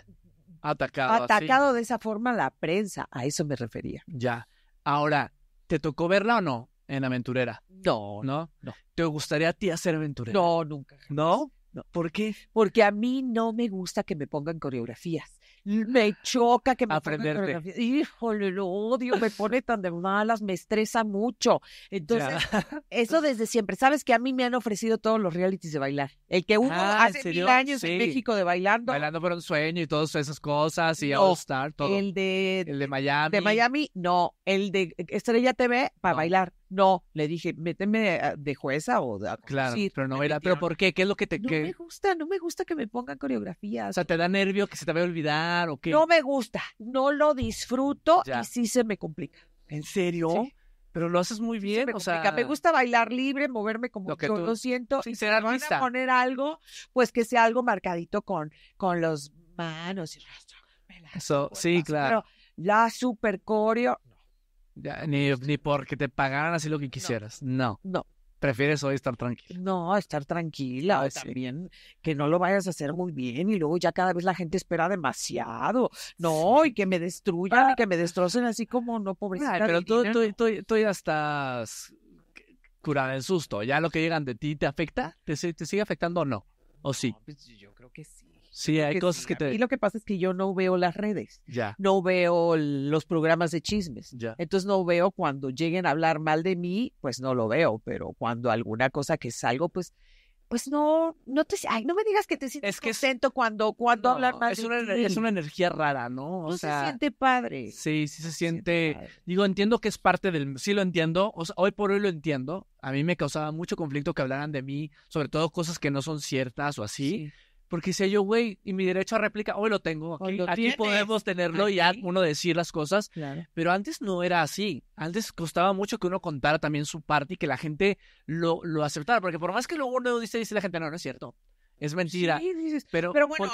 atacado, de esa forma la prensa. A eso me refería. Ya. Ahora, ¿te tocó verla o no en Aventurera? No. ¿No? No. ¿Te gustaría a ti hacer aventurera? No, nunca. No. ¿Por qué? Porque a mí no me gusta que me pongan coreografías me choca que me aprenderte. Híjole, lo odio, me pone tan de malas, me estresa mucho. Entonces, eso desde siempre. Sabes que a mí me han ofrecido todos los realities de bailar. El que hubo ah, hace mil años en México de bailando. Bailando por un sueño y todas esas cosas y All Star, todo. El de, el de Miami. De Miami, no. El de Estrella TV para bailar. No, le dije, méteme de jueza o de Claro, sí, pero no era, pero ¿por qué? ¿Qué es lo que te... No me gusta, no me gusta que me pongan coreografías. O sea, ¿te da nervio que se te vaya a olvidar o qué? No me gusta, no lo disfruto y sí se me complica. ¿En serio? Pero lo haces muy bien, o sea... Me gusta bailar libre, moverme como yo lo siento. y si poner algo, pues que sea algo marcadito con, con los manos y rostro. Eso, sí, claro. la super coreo, ni, porque te pagaran así lo que quisieras. No. No. Prefieres hoy estar tranquila. No, estar tranquila. bien que no lo vayas a hacer muy bien y luego ya cada vez la gente espera demasiado. No, y que me destruyan y ah. que me destrocen así como no, pobrecita. pero tú, ya estás curada del susto. ¿Ya lo que llegan de ti te afecta? ¿Te, te sigue afectando o no? ¿O sí? Pues yo creo que sí. Sí, hay cosas que te... Y lo que pasa es que yo no veo las redes. Ya. No veo los programas de chismes. Ya. Entonces no veo cuando lleguen a hablar mal de mí, pues no lo veo, pero cuando alguna cosa que salgo, pues pues no, no te, ay, no me digas que te sientes contento cuando, cuando mal hablar más. Es una, es una energía rara, ¿no? O no se siente padre. Sí, sí se siente, digo, entiendo que es parte del, sí lo entiendo, o sea, hoy por hoy lo entiendo. A mí me causaba mucho conflicto que hablaran de mí, sobre todo cosas que no son ciertas o así. Porque sé yo, güey, y mi derecho a réplica, hoy lo tengo. Aquí, podemos tenerlo y ya uno decir las cosas. Pero antes no era así. Antes costaba mucho que uno contara también su parte y que la gente lo, lo aceptara. Porque por más que luego uno dice, dice la gente, no, no es cierto. Es mentira. pero, bueno,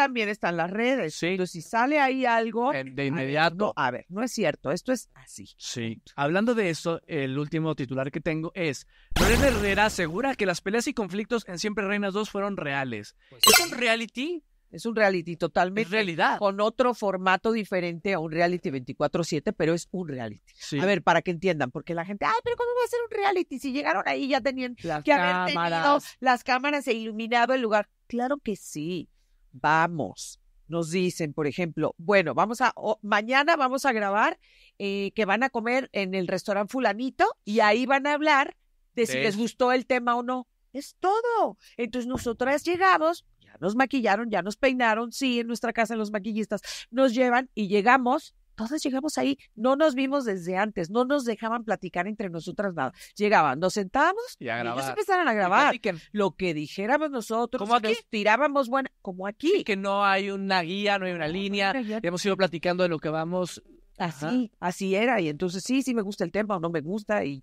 también están las redes. Entonces, si sale ahí algo. Eh, de inmediato. A ver, no, es cierto, esto es así. Sí. Hablando de eso, el último titular que tengo es: Lorena Herrera asegura que las peleas y conflictos en Siempre Reinas 2 fueron reales. Pues, ¿Es un reality? Es un reality totalmente. realidad. Con otro formato diferente a un reality 24-7, pero es un reality. A ver, para que entiendan, porque la gente, ah, pero ¿cómo va a ser un reality? Si llegaron ahí ya tenían que haber tenido las cámaras, e iluminado el lugar. Claro que sí. Vamos. Nos dicen, por ejemplo, bueno, vamos a, mañana vamos a grabar eh, que van a comer en el restaurante fulanito y ahí van a hablar de si les gustó el tema o no. Es todo. Entonces nosotras llegamos, nos maquillaron, ya nos peinaron, sí, en nuestra casa los maquillistas nos llevan y llegamos Entonces llegamos ahí, no nos vimos desde antes, no nos dejaban platicar entre nosotras nada. Llegaban, nos sentábamos y, empezaron a grabar lo que dijéramos nosotros, como aquí? tirábamos bueno, como aquí. Y que no hay una guía, no hay una línea, hemos ido platicando de lo que vamos. Así, así era, y entonces sí, sí me gusta el tema o no me gusta, y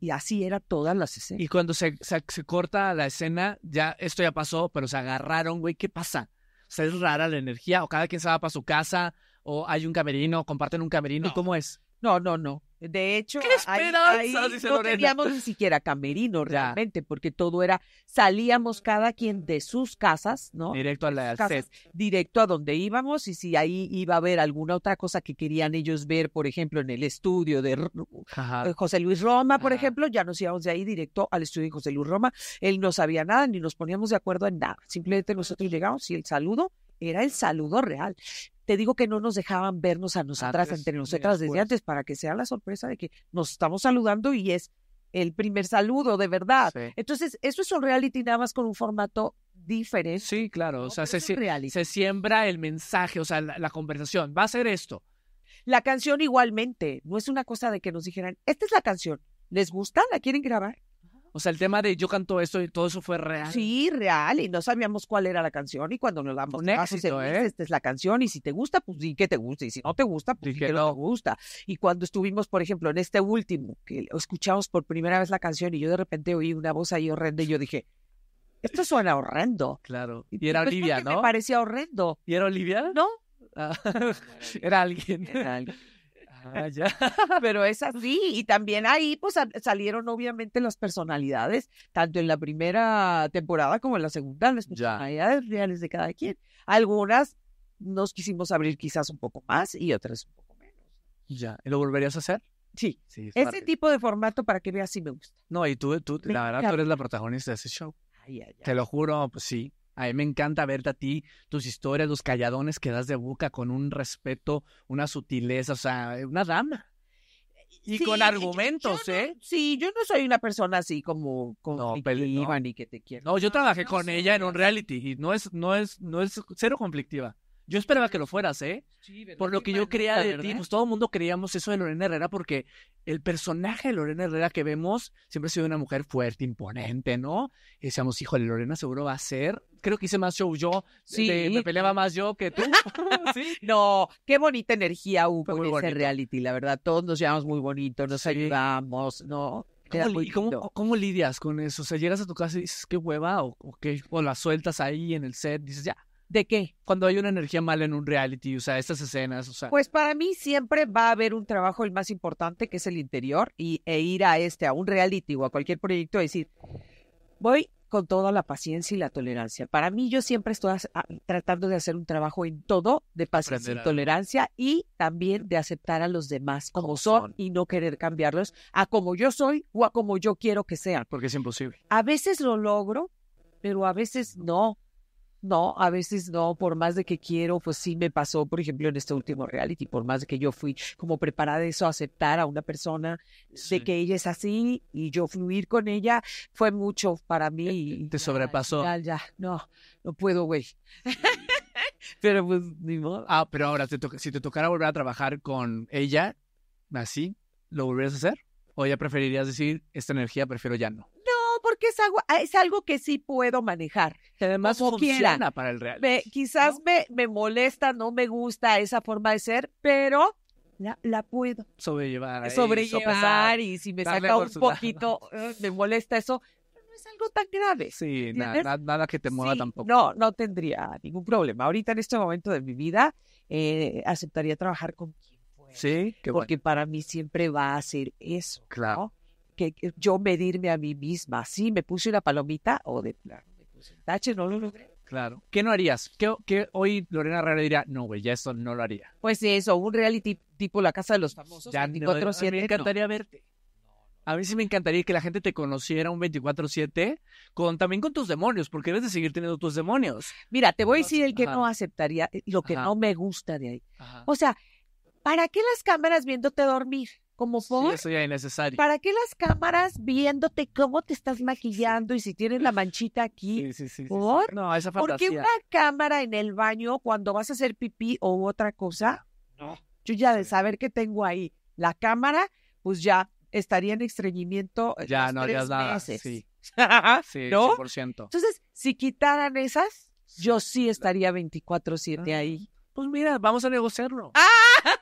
y, así era todas las escenas. Y cuando se, se, corta la escena, ya esto ya pasó, pero se agarraron, güey, ¿qué pasa? O sea, es rara la energía, o cada quien se va para su casa, o hay un camerino, comparten un camerino, ¿cómo es? No, no, no. De hecho, ahí, no teníamos ni siquiera camerino realmente, porque todo era, salíamos cada quien de sus casas, ¿no? Directo a la casas, Directo a donde íbamos y si ahí iba a haber alguna otra cosa que querían ellos ver, por ejemplo, en el estudio de eh, José Luis Roma, por ejemplo, ya nos íbamos de ahí directo al estudio de José Luis Roma. Él no sabía nada ni nos poníamos de acuerdo en nada. Simplemente nosotros llegamos y el saludo era el saludo real. Te digo que no nos dejaban vernos a ah, nosotras entre nosotras desde antes para que sea la sorpresa de que nos estamos saludando y es el primer saludo, de verdad. Entonces, eso es un reality nada más con un formato diferente. Sí, claro, o sea, se, se, siembra el mensaje, o sea, la, conversación, va a ser esto. La canción igualmente, no es una cosa de que nos dijeran, esta es la canción, ¿les gusta? ¿La quieren grabar? O sea, el tema de yo canto esto y todo eso fue real. Sí, real. Y no sabíamos cuál era la canción. Y cuando nos damos un ¿eh? esta es la canción. Y si te gusta, pues di que te gusta. Y si no te gusta, pues di que, no te gusta. Y cuando estuvimos, por ejemplo, en este último, que escuchamos por primera vez la canción y yo de repente oí una voz ahí horrenda y yo dije, esto suena horrendo. Claro. Y era Olivia, ¿no? Me parecía horrendo. ¿Y era Olivia? No. Ah, era alguien. Era alguien. Ah, Pero es así. Y también ahí pues salieron obviamente las personalidades, tanto en la primera temporada como en la segunda, las personalidades reales de cada quien. Algunas nos quisimos abrir quizás un poco más y otras un poco menos. Ya. lo volverías a hacer? Sí. Ese tipo de formato para que veas si me gusta. No, y tú, tú la verdad, tú eres la protagonista de ese show. Te lo juro, pues sí. A mí me encanta verte a ti, tus historias, los calladones que das de boca con un respeto, una sutileza, o sea, eh, una dama. Y con argumentos, ¿eh? sí, yo no soy una persona así como con pues, no, ni que te quiero. No, yo trabajé con ella en un reality y no es, no es, no es cero conflictiva. Yo esperaba que lo fueras, ¿eh? Sí, Por lo que yo creía de ti, pues todo el mundo creíamos eso de Lorena Herrera porque el personaje de Lorena Herrera que vemos siempre ha sido una mujer fuerte, imponente, ¿no? Y decíamos, de Lorena seguro va a ser. Creo que hice más show yo, sí. me peleaba más yo que tú. ¿Sí? No, qué bonita energía hubo en ese reality, la verdad. Todos nos llevamos muy bonitos, nos ayudamos, ¿no? ¿Cómo, lidias con eso? O sea, llegas a tu casa y dices, qué hueva, o, o o la sueltas ahí en el set, dices, ya, ¿De qué? Cuando hay una energía mala en un reality, o sea, estas escenas, o sea. Pues para mí siempre va a haber un trabajo el más importante que es el interior y, e ir a este, a un reality o a cualquier proyecto decir, voy con toda la paciencia y la tolerancia. Para mí yo siempre estoy ah, tratando de hacer un trabajo en todo de paciencia y tolerancia y también de aceptar a los demás como, son y no querer cambiarlos a como yo soy o a como yo quiero que sean. Porque es imposible. A veces lo logro, pero a veces no. No, a veces no, por más de que quiero, pues sí me pasó, por ejemplo, en este último reality, por más de que yo fui como preparada eso, aceptar a una persona, de que ella es así y yo fluir con ella, fue mucho para mí. Eh, te sobrepasó. Ya, no, no puedo, güey. pero pues ni modo. Ah, pero ahora, si te tocara volver a trabajar con ella, así, ¿lo volverías a hacer? ¿O ya preferirías decir, esta energía prefiero ya no? porque es algo, ah, es algo que sí puedo manejar. además funciona para el real. quizás me, me molesta, no me gusta esa forma de ser, pero la, la, puedo sobrellevar, sobre sobrellevar y si me saca un poquito eh, me molesta eso, pero no es algo tan grave. Sí, nada que te mueva tampoco. No, no tendría ningún problema. Ahorita en este momento de mi vida eh, aceptaría trabajar con quien Sí, qué bueno. Porque para mí siempre va a ser eso. Claro yo medirme a mí misma. Sí, me puse una palomita o de no lo logré. Claro. ¿Qué no harías? ¿Qué, hoy Lorena Rara diría, no, güey, ya eso no lo haría? Pues eso, un reality tipo La Casa de los Famosos, 24-7. me encantaría verte. A mí sí me encantaría que la gente te conociera un 24-7, con, también con tus demonios, porque debes de seguir teniendo tus demonios. Mira, te voy a decir el que no aceptaría, eh, lo que no me gusta de ahí. O sea, ¿para qué las cámaras viéndote dormir? Como por. Sí, eso ya es innecesario. ¿Para qué las cámaras viéndote cómo te estás maquillando y si tienes la manchita aquí? Sí, sí, sí. ¿Por? qué una cámara en el baño cuando vas a hacer pipí o otra cosa. No. Yo ya de saber que tengo ahí la cámara, pues ya estaría en estreñimiento. Eh, ya, no, harías nada. Sí. sí, 100%. Entonces, si quitaran esas, yo sí estaría 24-7 ah. ahí. Pues mira, vamos a negociarlo. ¡Ah!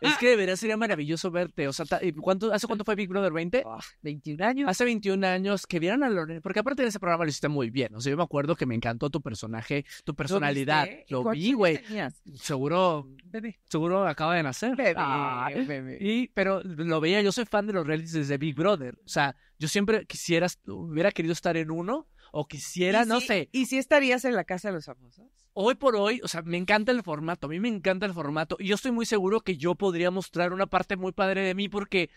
Es que de verdad sería maravilloso verte. O sea, eh, ¿cuánto, ¿hace cuánto fue Big Brother 20? 21 ah. años. Hace 21 años que vieron a Lorena, porque aparte de ese programa lo hiciste muy bien. O sea, yo me acuerdo que me encantó tu personaje, tu personalidad. Lo, vi, güey. Seguro, seguro acaba de nacer. Y, pero lo veía, yo soy fan de los realities desde Big Brother. O sea, yo siempre quisiera hubiera querido estar en uno o quisiera, no sé. ¿Y si estarías en la casa de los famosos? Hoy por hoy, o sea, me encanta el formato, a mí me encanta el formato y yo estoy muy seguro que yo podría mostrar una parte muy padre de mí porque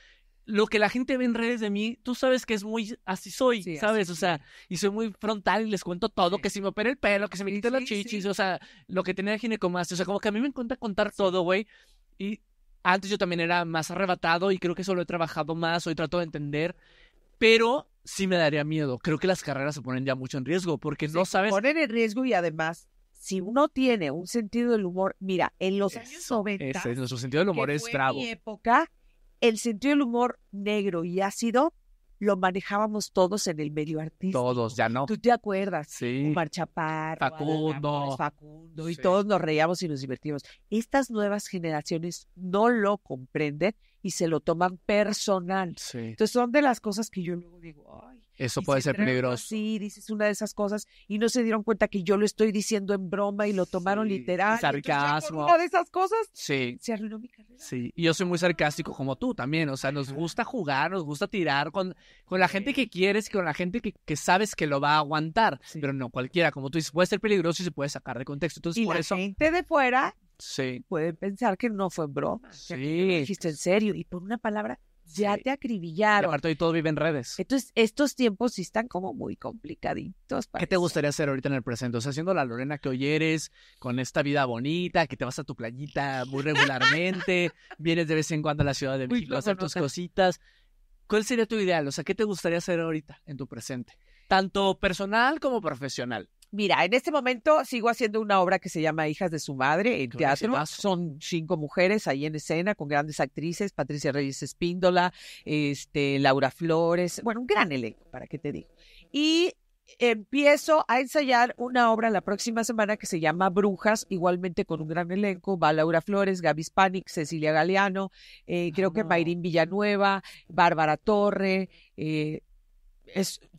lo que la gente ve en redes de mí, tú sabes que es muy así soy, ¿sabes? o sea, y soy muy frontal y les cuento todo, que si me opera el pelo, que se me quitan las chichis, o sea, lo que tenía ginecomastia, o sea, como que a mí me encanta contar todo, güey. Y antes yo también era más arrebatado y creo que eso lo he trabajado más, hoy trato de entender, pero sí me daría miedo. Creo que las carreras se ponen ya mucho en riesgo porque no sabes. Ponen en riesgo y además, si uno tiene un sentido del humor, mira, en los años nuestro sentido del humor es bravo. En mi época, el sentido del humor negro y ácido lo manejábamos todos en el medio artístico. Todos, ya no. ¿Tú te acuerdas? Sí. Omar Chaparro, Facundo. Facundo, y todos nos reíamos y nos divertimos. Estas nuevas generaciones no lo comprenden y se lo toman personal. Sí. Entonces son de las cosas que yo luego digo, ay. Eso puede ser peligroso. Sí, dices una de esas cosas y no se dieron cuenta que yo lo estoy diciendo en broma y lo tomaron literal. Sarcasmo. Una de esas cosas. Sí. Se arruinó mi carrera. Sí, y yo soy muy sarcástico como tú también. O sea, nos gusta jugar, nos gusta tirar con, con la gente que quieres, con la gente que, sabes que lo va a aguantar. Pero no cualquiera, como tú dices, puede ser peligroso y se puede sacar de contexto. Entonces, y la gente de fuera sí. pueden pensar que no fue bro. broma. Que dijiste en serio. Y por una palabra, ya te acribillaron. Y aparte hoy todo vive en redes. Entonces, estos tiempos sí están como muy complicaditos. ¿Qué te gustaría hacer ahorita en el presente? O sea, siendo la Lorena que hoy eres, con esta vida bonita, que te vas a tu playita muy regularmente, vienes de vez en cuando a la Ciudad de México a hacer tus cositas. ¿Cuál sería tu ideal? O sea, ¿qué te gustaría hacer ahorita en tu presente? Tanto personal como profesional. Mira, en este momento sigo haciendo una obra que se llama Hijas de su Madre en teatro. Son cinco mujeres ahí en escena con grandes actrices, Patricia Reyes Espíndola, este, Laura Flores, bueno, un gran elenco, para qué te digo. Y empiezo a ensayar una obra la próxima semana que se llama Brujas, igualmente con un gran elenco, va Laura Flores, Gaby Spanik, Cecilia Galeano, eh, creo que ah. Mayrín Villanueva, Bárbara Torre, eh,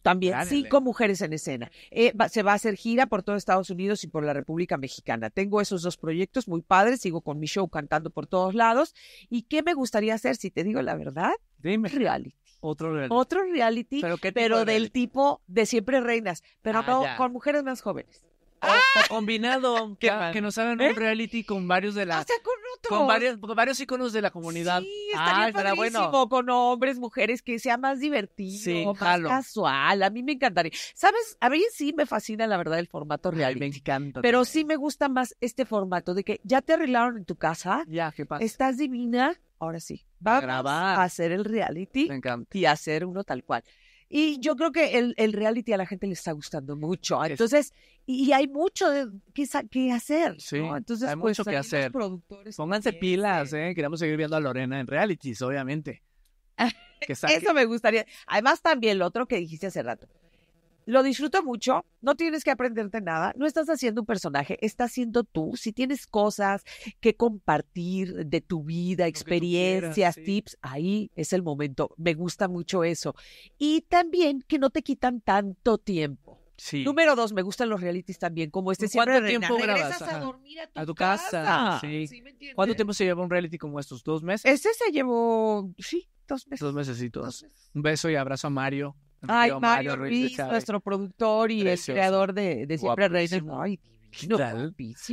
también cinco mujeres en escena. Eh, se va a hacer gira por todo Estados Unidos y por la República Mexicana. Tengo esos dos proyectos muy padres, sigo con mi show cantando por todos lados. ¿Y qué me gustaría hacer, si te digo la verdad? Reality. Otro reality. Otro reality, pero, del tipo de siempre reinas, pero ah, con mujeres más jóvenes. ¡Ah! combinado que, nos hagan un ¿Eh? reality con varios de la o sea, con, varios varios iconos de la comunidad ah, con hombres mujeres que sea más divertido más casual a mí me encantaría sabes a mí sí me fascina la verdad el formato reality me encanta pero sí me gusta más este formato de que ya te arreglaron en tu casa ya qué pasa estás divina ahora sí vamos a, hacer el reality y hacer uno tal cual y yo creo que el, el, reality a la gente le está gustando mucho. Entonces, y, hay mucho que, que hacer. Sí, Entonces, hay pues, mucho que hacer. Productores Pónganse pilas, ¿eh? Queremos seguir viendo a Lorena en realities, obviamente. Eso me gustaría. Además, también lo otro que dijiste hace rato. Lo disfruto mucho, no tienes que aprenderte nada, no estás haciendo un personaje, estás siendo tú. Si tienes cosas que compartir de tu vida, experiencias, tips, ahí es el momento. Me gusta mucho eso. Y también que no te quitan tanto tiempo. Sí. Número dos, me gustan los realities también, como este ¿Cuánto tiempo a tu, casa. Sí. ¿Cuánto tiempo se lleva un reality como estos? ¿Dos meses? Este se llevó, sí, dos meses. Dos Dos Un beso y abrazo a Mario. Ay, Mario, nuestro productor y creador de, de Siempre Reyes. Ay, divino,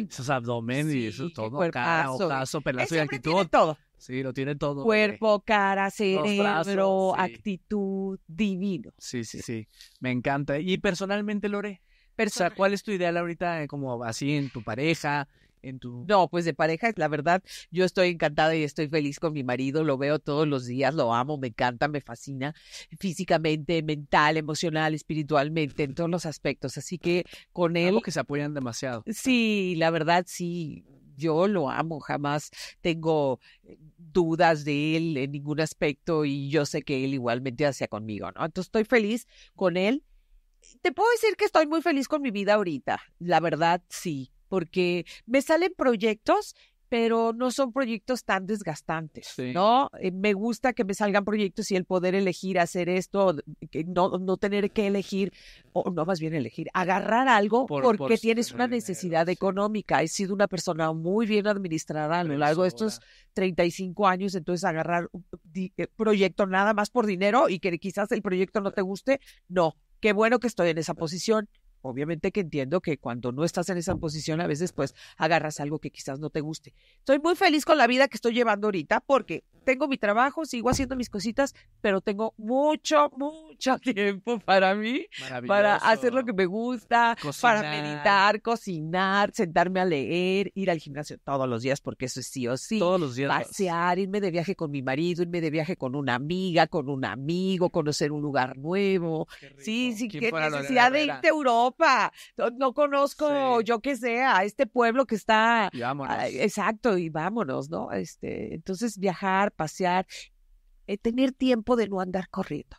Esos abdomen y eso todo, cara, actitud. todo. Sí, lo tiene todo. Cuerpo, cara, cerebro, actitud, divino. Sí, sí, sí, me encanta. Y personalmente, Lore, ¿cuál es tu ideal ahorita eh, como así en tu pareja, no, pues de pareja, la verdad, yo estoy encantada y estoy feliz con mi marido, lo veo todos los días, lo amo, me encanta, me fascina físicamente, mental, emocional, espiritualmente, en todos los aspectos. Así que con él... que se apoyan demasiado. Sí, la verdad, sí yo lo amo, jamás tengo eh, dudas de él en ningún aspecto y yo sé que él igualmente hacía conmigo, ¿no? Entonces estoy feliz con él. Te puedo decir que estoy muy feliz con mi vida ahorita, la verdad sí porque me salen proyectos pero no son proyectos tan desgastantes, ¿no? Eh, me gusta que me salgan proyectos y el poder elegir hacer esto, no, tener que elegir, o no más bien elegir, agarrar algo porque tienes una necesidad económica. He sido una persona muy bien administrada a lo largo de estos 35 años, entonces agarrar un eh, proyecto nada más por dinero y que quizás el proyecto no te guste, no. Qué bueno que estoy en esa posición Obviamente que entiendo que cuando no estás en esa posición a veces pues agarras algo que quizás no te guste. Estoy muy feliz con la vida que estoy llevando ahorita porque tengo mi trabajo, sigo haciendo mis cositas, pero tengo mucho, mucho tiempo para mí, para hacer lo que me gusta, para meditar, cocinar, sentarme a leer, ir al gimnasio todos los días porque eso es sí o sí. Todos los días. Pasear, irme de viaje con mi marido, irme de viaje con una amiga, con un amigo, conocer un lugar nuevo. Sí, sí, qué necesidad de irte a Europa no, conozco yo que sea, este pueblo que está... Ah, exacto, y vámonos, ¿no? Este, entonces viajar, pasear, eh, tener tiempo de no andar corriendo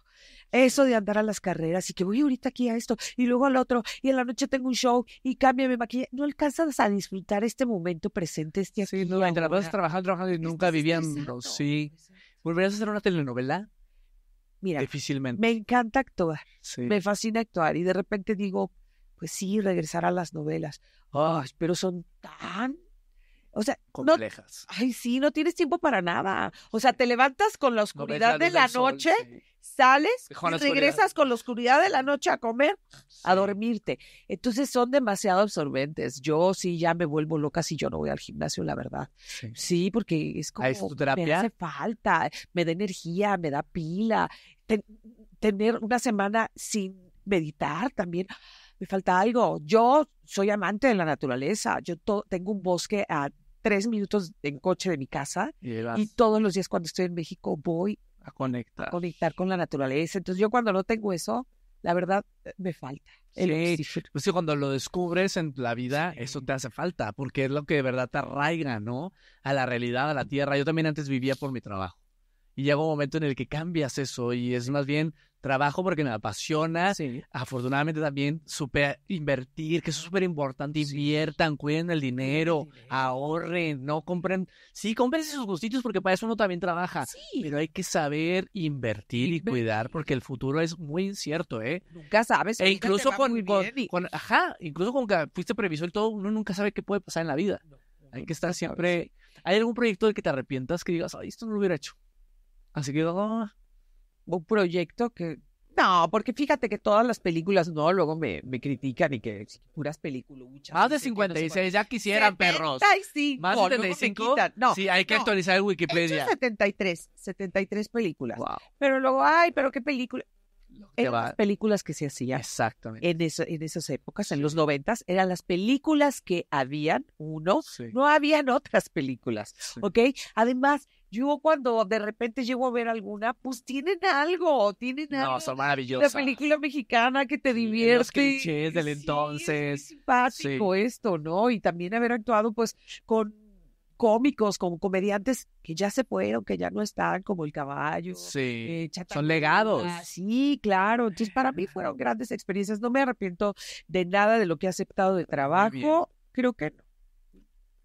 eso de andar a las carreras y que voy ahorita aquí a esto y luego al otro y en la noche tengo un show y cambia mi maquillaje. No alcanzas a disfrutar este momento presente, este aquí. Sí, no, trabajando, trabajando y nunca viviendo. Sí. ¿Volverías a hacer una telenovela? Mira, difícilmente. Me encanta actuar. Sí. Me fascina actuar y de repente digo, pues sí, regresar a las novelas. Ay, pero son tan o sea, complejas. ay, sí, no tienes tiempo para nada. O sea, te levantas con la oscuridad de la noche, sales y regresas con la oscuridad de la noche a comer, a dormirte. Entonces son demasiado absorbentes. Yo sí ya me vuelvo loca si yo no voy al gimnasio, la verdad. Sí, porque es como es me hace falta, me da energía, me da pila. tener una semana sin meditar también me falta algo. Yo soy amante de la naturaleza. Yo tengo un bosque a tres minutos en coche de mi casa y, todos los días cuando estoy en México voy a conectar. conectar con la naturaleza. Entonces yo cuando no tengo eso, la verdad eh, me falta. sí. Pues sí, cuando lo descubres en la vida, eso te hace falta, porque es lo que de verdad te arraiga, ¿no? A la realidad, a la tierra. Yo también antes vivía por mi trabajo. Y llega un momento en el que cambias eso y es más bien trabajo porque me apasiona. Afortunadamente también supe invertir, que eso es súper importante. Inviertan, cuiden el dinero, ahorren, no compren. Sí, compren sus gustitos porque para eso uno también trabaja. Pero hay que saber invertir, y cuidar porque el futuro es muy incierto, ¿eh? Nunca sabes. E incluso con, con, con, ajá, incluso con que fuiste previsor y todo, uno nunca sabe qué puede pasar en la vida. hay que estar siempre. ¿Hay algún proyecto del que te arrepientas que digas, ay, esto no lo hubiera hecho? Así que, ah, un proyecto que... No, porque fíjate que todas las películas, no, luego me, me critican y que puras películas. Más de 56, ya quisieran, perros. perros. Más de 75. No, sí, hay que actualizar el Wikipedia. 73, 73 películas. Pero luego, ay, pero qué película. las películas que se hacían. Exactamente. En, en esas épocas, en los noventas, eran las películas que habían, uno, no habían otras películas, ¿ok? Además, yo cuando de repente llego a ver alguna, pues tienen algo, tienen algo. No, son maravillosas. La película mexicana que te divierte. Los clichés del entonces. Es simpático esto, ¿no? Y también haber actuado pues con cómicos, con comediantes que ya se fueron, que ya no están, como el caballo. Sí. Eh, son legados. sí, claro. Entonces para mí fueron grandes experiencias. No me arrepiento de nada de lo que he aceptado de trabajo. Creo que no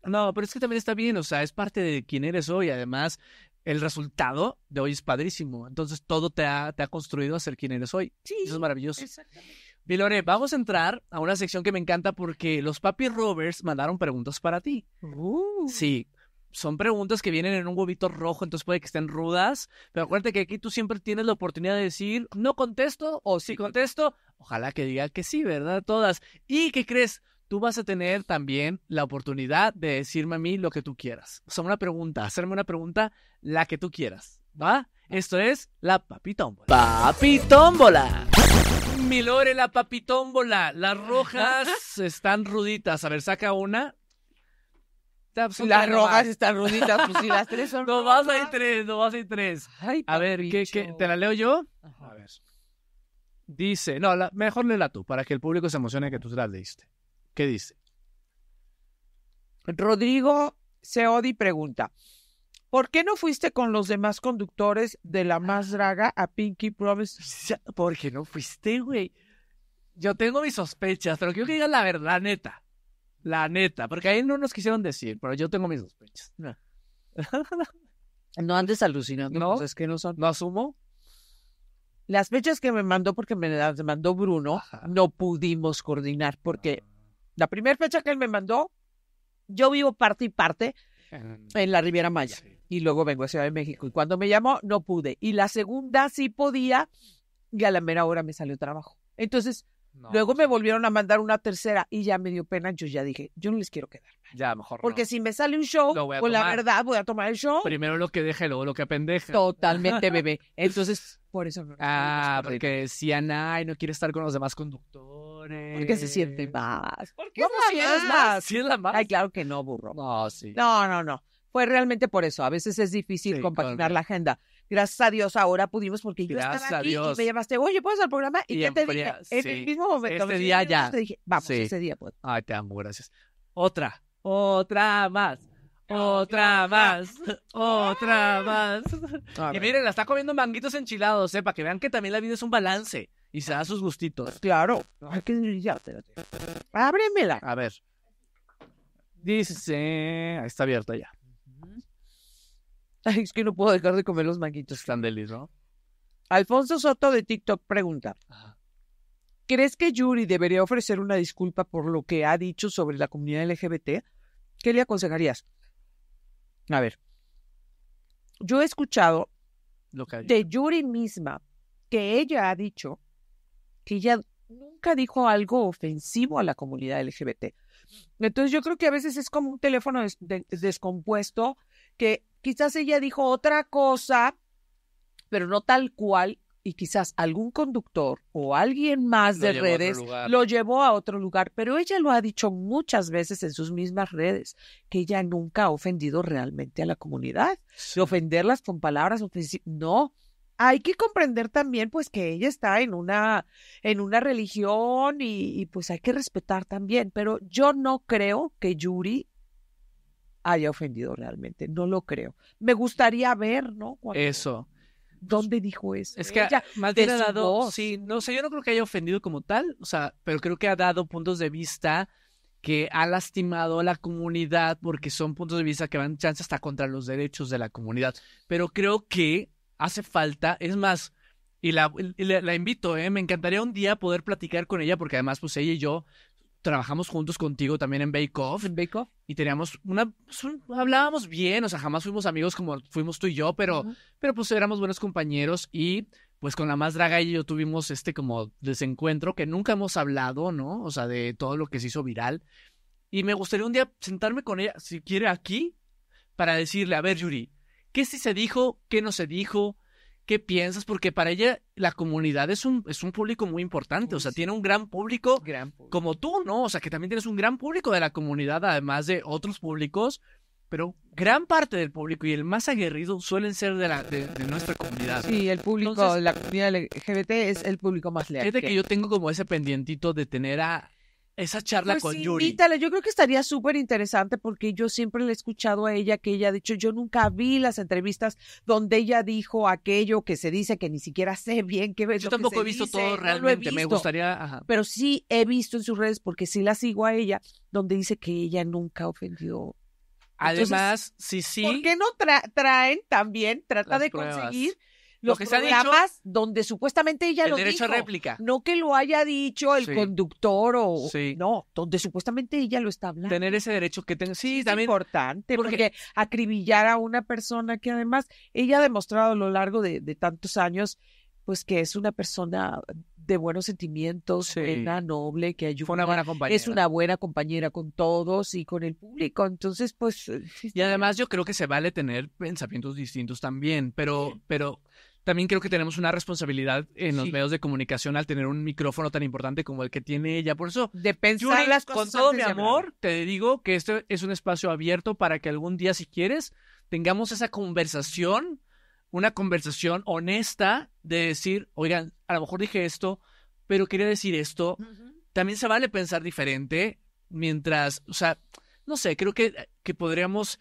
no, pero es que también está bien, o sea, es parte de quién eres hoy. Además, el resultado de hoy es padrísimo. Entonces, todo te ha, construido a ser quién eres hoy. Sí, Eso es maravilloso. Exactamente. vamos a entrar a una sección que me encanta porque los Papi Rovers mandaron preguntas para ti. Uh. Sí, son preguntas que vienen en un huevito rojo, entonces puede que estén rudas, pero acuérdate que aquí tú siempre tienes la oportunidad de decir no contesto o sí contesto. Ojalá que diga que sí, ¿verdad? Todas. ¿Y qué crees? tú vas a tener también la oportunidad de decirme a mí lo que tú quieras. O una pregunta, hacerme una pregunta, la que tú quieras, ¿va? Esto es la papitómbola. ¡Papitómbola! Milore la papitómbola. Las rojas están ruditas. A ver, saca una. Pues, las rojas están ruditas, pues si las tres son. No vas a ir tres, no vas a ir tres. a ver, ¿qué, te la leo yo? A ver. Dice, no, mejor léela tú, para que el público se emocione que tú se la leíste. ¿Qué dice? Rodrigo Seodi pregunta, ¿por qué no fuiste con los demás conductores de La Más Draga a Pinky Promise? Porque no fuiste, güey. Yo tengo mis sospechas, pero quiero que digas la verdad, la neta. La neta, porque ahí no nos quisieron decir, pero yo tengo mis sospechas. No, andes alucinando, no, pues, es que no son. No asumo. Las fechas que me mandó, porque me las mandó Bruno, no pudimos coordinar, porque la primera fecha que él me mandó, yo vivo parte y parte en la Riviera Maya. Y luego vengo a Ciudad de México. Y cuando me llamó, no pude. Y la segunda sí podía. Y a la mera hora me salió trabajo. Entonces, Luego pues me volvieron a mandar una tercera y ya me dio pena. Yo ya dije, yo no les quiero quedar Ya, mejor. Porque si me sale un show, pues la verdad voy a tomar el show. Primero lo que deje, luego lo que pendeja. Totalmente, bebé. Entonces, por eso no. Ah, porque si Ana no quiere estar con los demás conductores. Porque se siente más. ¿Por qué ¿Cómo más? más. Ay, claro que no, burro. No, sí. No, no, no. Fue realmente por eso. A veces es difícil compaginar la agenda. Gracias a Dios ahora pudimos porque yo estaba aquí y me llamaste, oye, ¿puedes al programa? ¿Y, ya te dije? En el mismo momento. Ese día ya. Te dije, vamos, ese día pues. Ay, te amo, gracias. Otra, otra más. Oh, otra más, otra más. Y miren, la está comiendo manguitos enchilados, sepa eh, Para que vean que también la vida es un balance y se da sus gustitos. Claro, Ay, que Ábremela. A ver. Dice, está abierta ya. es que no puedo dejar de comer los manguitos. Están ¿no? Alfonso Soto de TikTok pregunta. ¿Crees que Yuri debería ofrecer una disculpa por lo que ha dicho sobre la comunidad LGBT? ¿Qué le aconsejarías? A ver, yo he escuchado de Yuri misma que ella ha dicho que ella nunca dijo algo ofensivo a la comunidad LGBT. Entonces yo creo que a veces es como un teléfono descompuesto que Quizás ella dijo otra cosa, pero no tal cual, y quizás algún conductor o alguien más de redes lo llevó a otro lugar, pero ella lo ha dicho muchas veces en sus mismas redes, que ella nunca ha ofendido realmente a la comunidad. Ofenderlas con palabras ofensivas, no. Hay que comprender también, pues, que ella está en una, en una religión y pues hay que respetar también, pero yo no creo que Yuri haya ofendido realmente. No lo creo. Me gustaría ver, ¿no? eso. ¿Dónde dijo eso? Es que ya más de ha dado. Sí, no sé, yo no creo que haya ofendido como tal, o sea, pero creo que ha dado puntos de vista que ha lastimado a la comunidad porque son puntos de vista que van chance hasta contra los derechos de la comunidad. Pero creo que hace falta, es más, y la, la, la invito, ¿eh? me encantaría un día poder platicar con ella porque además pues ella y yo trabajamos juntos contigo también en Bake Off. En Bake Y teníamos una. Pues, hablábamos bien, o sea, jamás fuimos amigos como fuimos tú y yo, pero, pero pues éramos buenos compañeros y. Pues con la más draga y yo tuvimos este como desencuentro que nunca hemos hablado, ¿no? O sea, de todo lo que se hizo viral. Y me gustaría un día sentarme con ella, si quiere, aquí, para decirle, a ver, Yuri, ¿qué sí se dijo? ¿Qué no se dijo? qué piensas, porque para ella la comunidad es un, es un público muy importante, o sea, tiene un gran público, como tú, ¿no? O sea, que también tienes un gran público de la comunidad, además de otros públicos, pero gran parte del público y el más aguerrido suelen ser de, la, de, nuestra comunidad. Sí, el público, la comunidad LGBT es el público más leal. Fíjate que, que yo tengo como ese pendientito de tener a esa charla pues con sí, Invítale. yo creo que estaría súper interesante porque yo siempre le he escuchado a ella que ella ha dicho, yo nunca vi las entrevistas donde ella dijo aquello que se dice que ni siquiera sé bien qué es Yo tampoco he visto todo realmente, me gustaría, ajá. pero sí he visto en sus redes porque sí la sigo a ella donde dice que ella nunca ofendió. Además, sí, sí. ¿Por qué no traen también trata de conseguir los que programas dicho, donde supuestamente ella lo derecho dijo. A réplica. No que lo haya dicho el conductor o no, donde supuestamente ella lo está hablando. Tener ese derecho que tenga. sí, es también importante porque... acribillar a una persona que además ella ha demostrado a lo largo de, tantos años pues que es una persona de buenos sentimientos, buena, noble, que ayuda. una buena compañera. Es una buena compañera con todos y con el público. Entonces, pues. Eh, y además yo creo que se vale tener pensamientos distintos también, pero, pero también creo que tenemos una responsabilidad en los medios de comunicación al tener un micrófono tan importante como el que tiene ella. Por eso, de pensarlas con todo mi amor, te digo que este es un espacio abierto para que algún día, si quieres, tengamos esa conversación, una conversación honesta de decir, oigan, a lo mejor dije esto, pero quería decir esto. También se vale pensar diferente mientras, o sea, no sé, creo que, que podríamos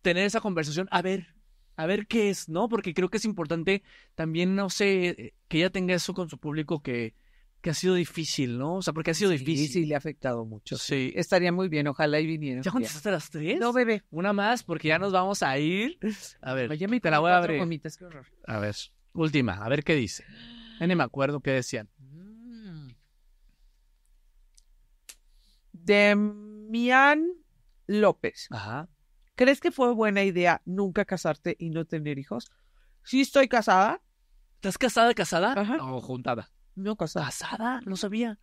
tener esa conversación. A ver, a ver qué es, ¿no? Porque creo que es importante también, no sé, que ella tenga eso con su público que, que ha sido difícil, ¿no? O sea, porque ha sido difícil. Sí, le ha afectado mucho. Sí. Estaría muy bien, ojalá y viniera. ¿Ya contestaste las tres? No, bebé. Una más, porque ya nos vamos a ir. A ver, te la voy a abrir. qué A ver, última, a ver qué dice. Ya me acuerdo qué decían. Mm. Demian López. Ajá. ¿Crees que fue buena idea nunca casarte y no tener hijos? Sí estoy casada. ¿Estás casada, casada? Ajá. O juntada. No, casada. Casada, no sabía.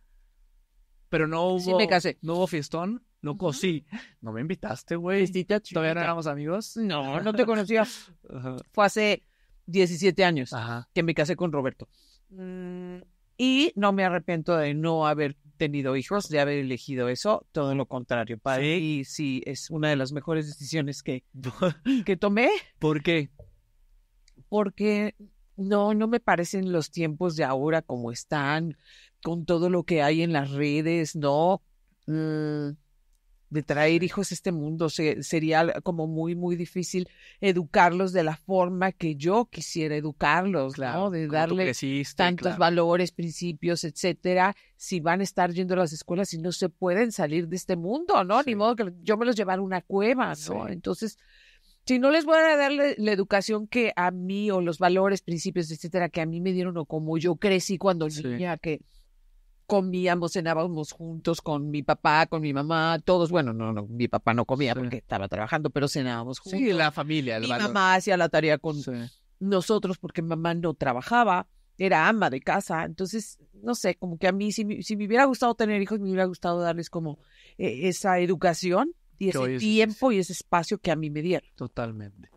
Pero no hubo. Sí, me casé. No hubo fiestón. No cocí. No me invitaste, güey. Todavía no éramos amigos. No, no te conocía. Fue hace 17 años que me casé con Roberto. Mm, y no me arrepiento de no haber tenido hijos, de haber elegido eso, todo lo contrario, padre. Y sí, es una de las mejores decisiones que, que tomé. ¿Por qué? Porque no, no me parecen los tiempos de ahora como están, con todo lo que hay en las redes, ¿no? Mm de traer hijos a este mundo. sería como muy, muy difícil educarlos de la forma que yo quisiera educarlos, ¿no? De darle tantos valores, principios, etcétera. Si van a estar yendo a las escuelas y no se pueden salir de este mundo, ¿no? Ni modo que yo me los llevara a una cueva, ¿no? Entonces, si no les voy a dar la educación que a mí o los valores, principios, etcétera, que a mí me dieron o como yo crecí cuando niña, que comíamos, cenábamos juntos con mi papá, con mi mamá, todos, bueno, no, no, mi papá no comía porque estaba trabajando, pero cenábamos juntos. Sí, la familia. El mi mamá hacía la tarea con nosotros porque mamá no trabajaba, era ama de casa, entonces, no sé, como que a mí, si, si me hubiera gustado tener hijos, me hubiera gustado darles como eh, esa educación y ese tiempo y ese espacio que a mí me dieron. Totalmente.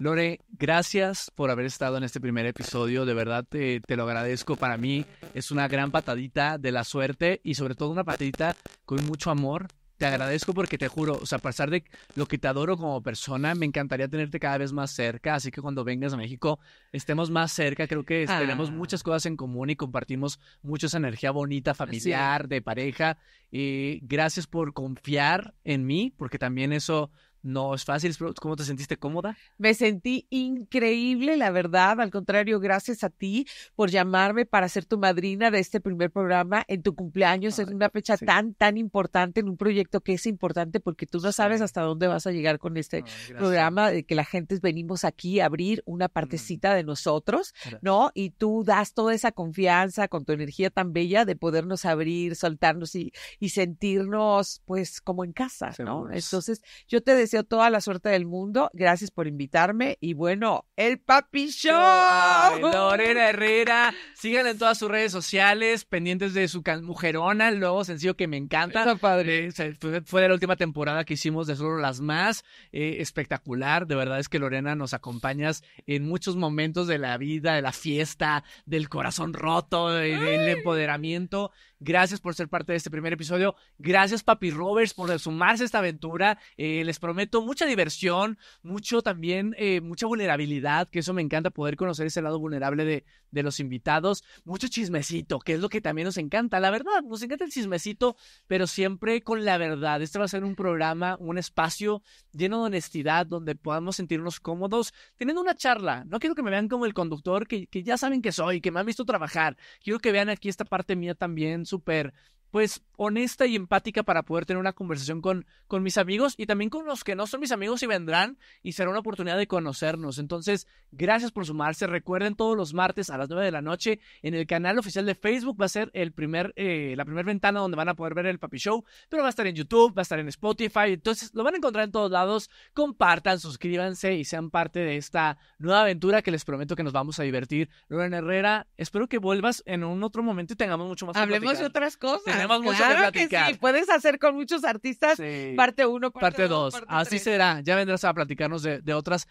Lore, gracias por haber estado en este primer episodio. De verdad te, lo agradezco. Para mí es una gran patadita de la suerte y sobre todo una patadita con mucho amor. Te agradezco porque te juro, o sea, a pesar de lo que te adoro como persona, me encantaría tenerte cada vez más cerca. Así que cuando vengas a México, estemos más cerca. Creo que ah. tenemos muchas cosas en común y compartimos mucha esa energía bonita, familiar, de pareja. Y gracias por confiar en mí, porque también eso no es fácil, ¿Cómo te sentiste cómoda? Me sentí increíble, la verdad. Al contrario, gracias a ti por llamarme para ser tu madrina de este primer programa en tu cumpleaños, en una fecha tan, tan importante, en un proyecto que es importante porque tú no sabes hasta dónde vas a llegar con este programa, de que la gente venimos aquí a abrir una mm. partecita de nosotros, ¿no? Y tú das toda esa confianza con tu energía tan bella de podernos abrir, soltarnos y, sentirnos, pues, como en casa, ¿no? Entonces, yo te deseo toda la suerte del mundo. Gracias por invitarme. Y bueno, el Papi Show. Lorena Herrera. Síganla en todas sus redes sociales, pendientes de su mujerona, el sencillo que me encanta. padre. Eh, fue, de la última temporada que hicimos de Solo las Más. Eh, espectacular. De verdad es que Lorena nos acompañas en muchos momentos de la vida, de la fiesta, del corazón roto, del empoderamiento. Gracias por ser parte de este primer episodio. Gracias, Papi Roberts, por sumarse a esta aventura. Eh, les prometo mucha diversión, mucho también, eh, mucha vulnerabilidad, que eso me encanta poder conocer ese lado vulnerable de, los invitados. Mucho chismecito, que es lo que también nos encanta. La verdad, nos encanta el chismecito, pero siempre con la verdad. Este va a ser un programa, un espacio lleno de honestidad, donde podamos sentirnos cómodos, teniendo una charla. No quiero que me vean como el conductor, que, que ya saben que soy, que me han visto trabajar. Quiero que vean aquí esta parte mía también súper pues honesta y empática para poder tener una conversación con, mis amigos y también con los que no son mis amigos y vendrán y será una oportunidad de conocernos. Entonces, gracias por sumarse. Recuerden todos los martes a las 9 de la noche en el canal oficial de Facebook va a ser el primer, eh, la primera ventana donde van a poder ver el Papi Show, pero va a estar en YouTube, va a estar en Spotify. Entonces, lo van a encontrar en todos lados. Compartan, suscríbanse y sean parte de esta nueva aventura que les prometo que nos vamos a divertir. Lorena Herrera, espero que vuelvas en un otro momento y tengamos mucho más. Hablemos de otras cosas. Tenemos mucho que platicar. sí. Puedes hacer con muchos artistas parte uno, parte, 2 dos. Así será. Ya vendrás a platicarnos de, de otras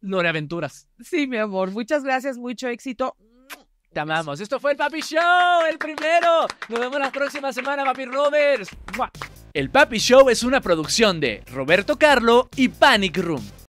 Loreaventuras. Sí, mi amor. Muchas gracias, mucho éxito. Te amamos. Esto fue el Papi Show, el primero. Nos vemos la próxima semana, Papi Roberts. El Papi Show es una producción de Roberto Carlo y Panic Room.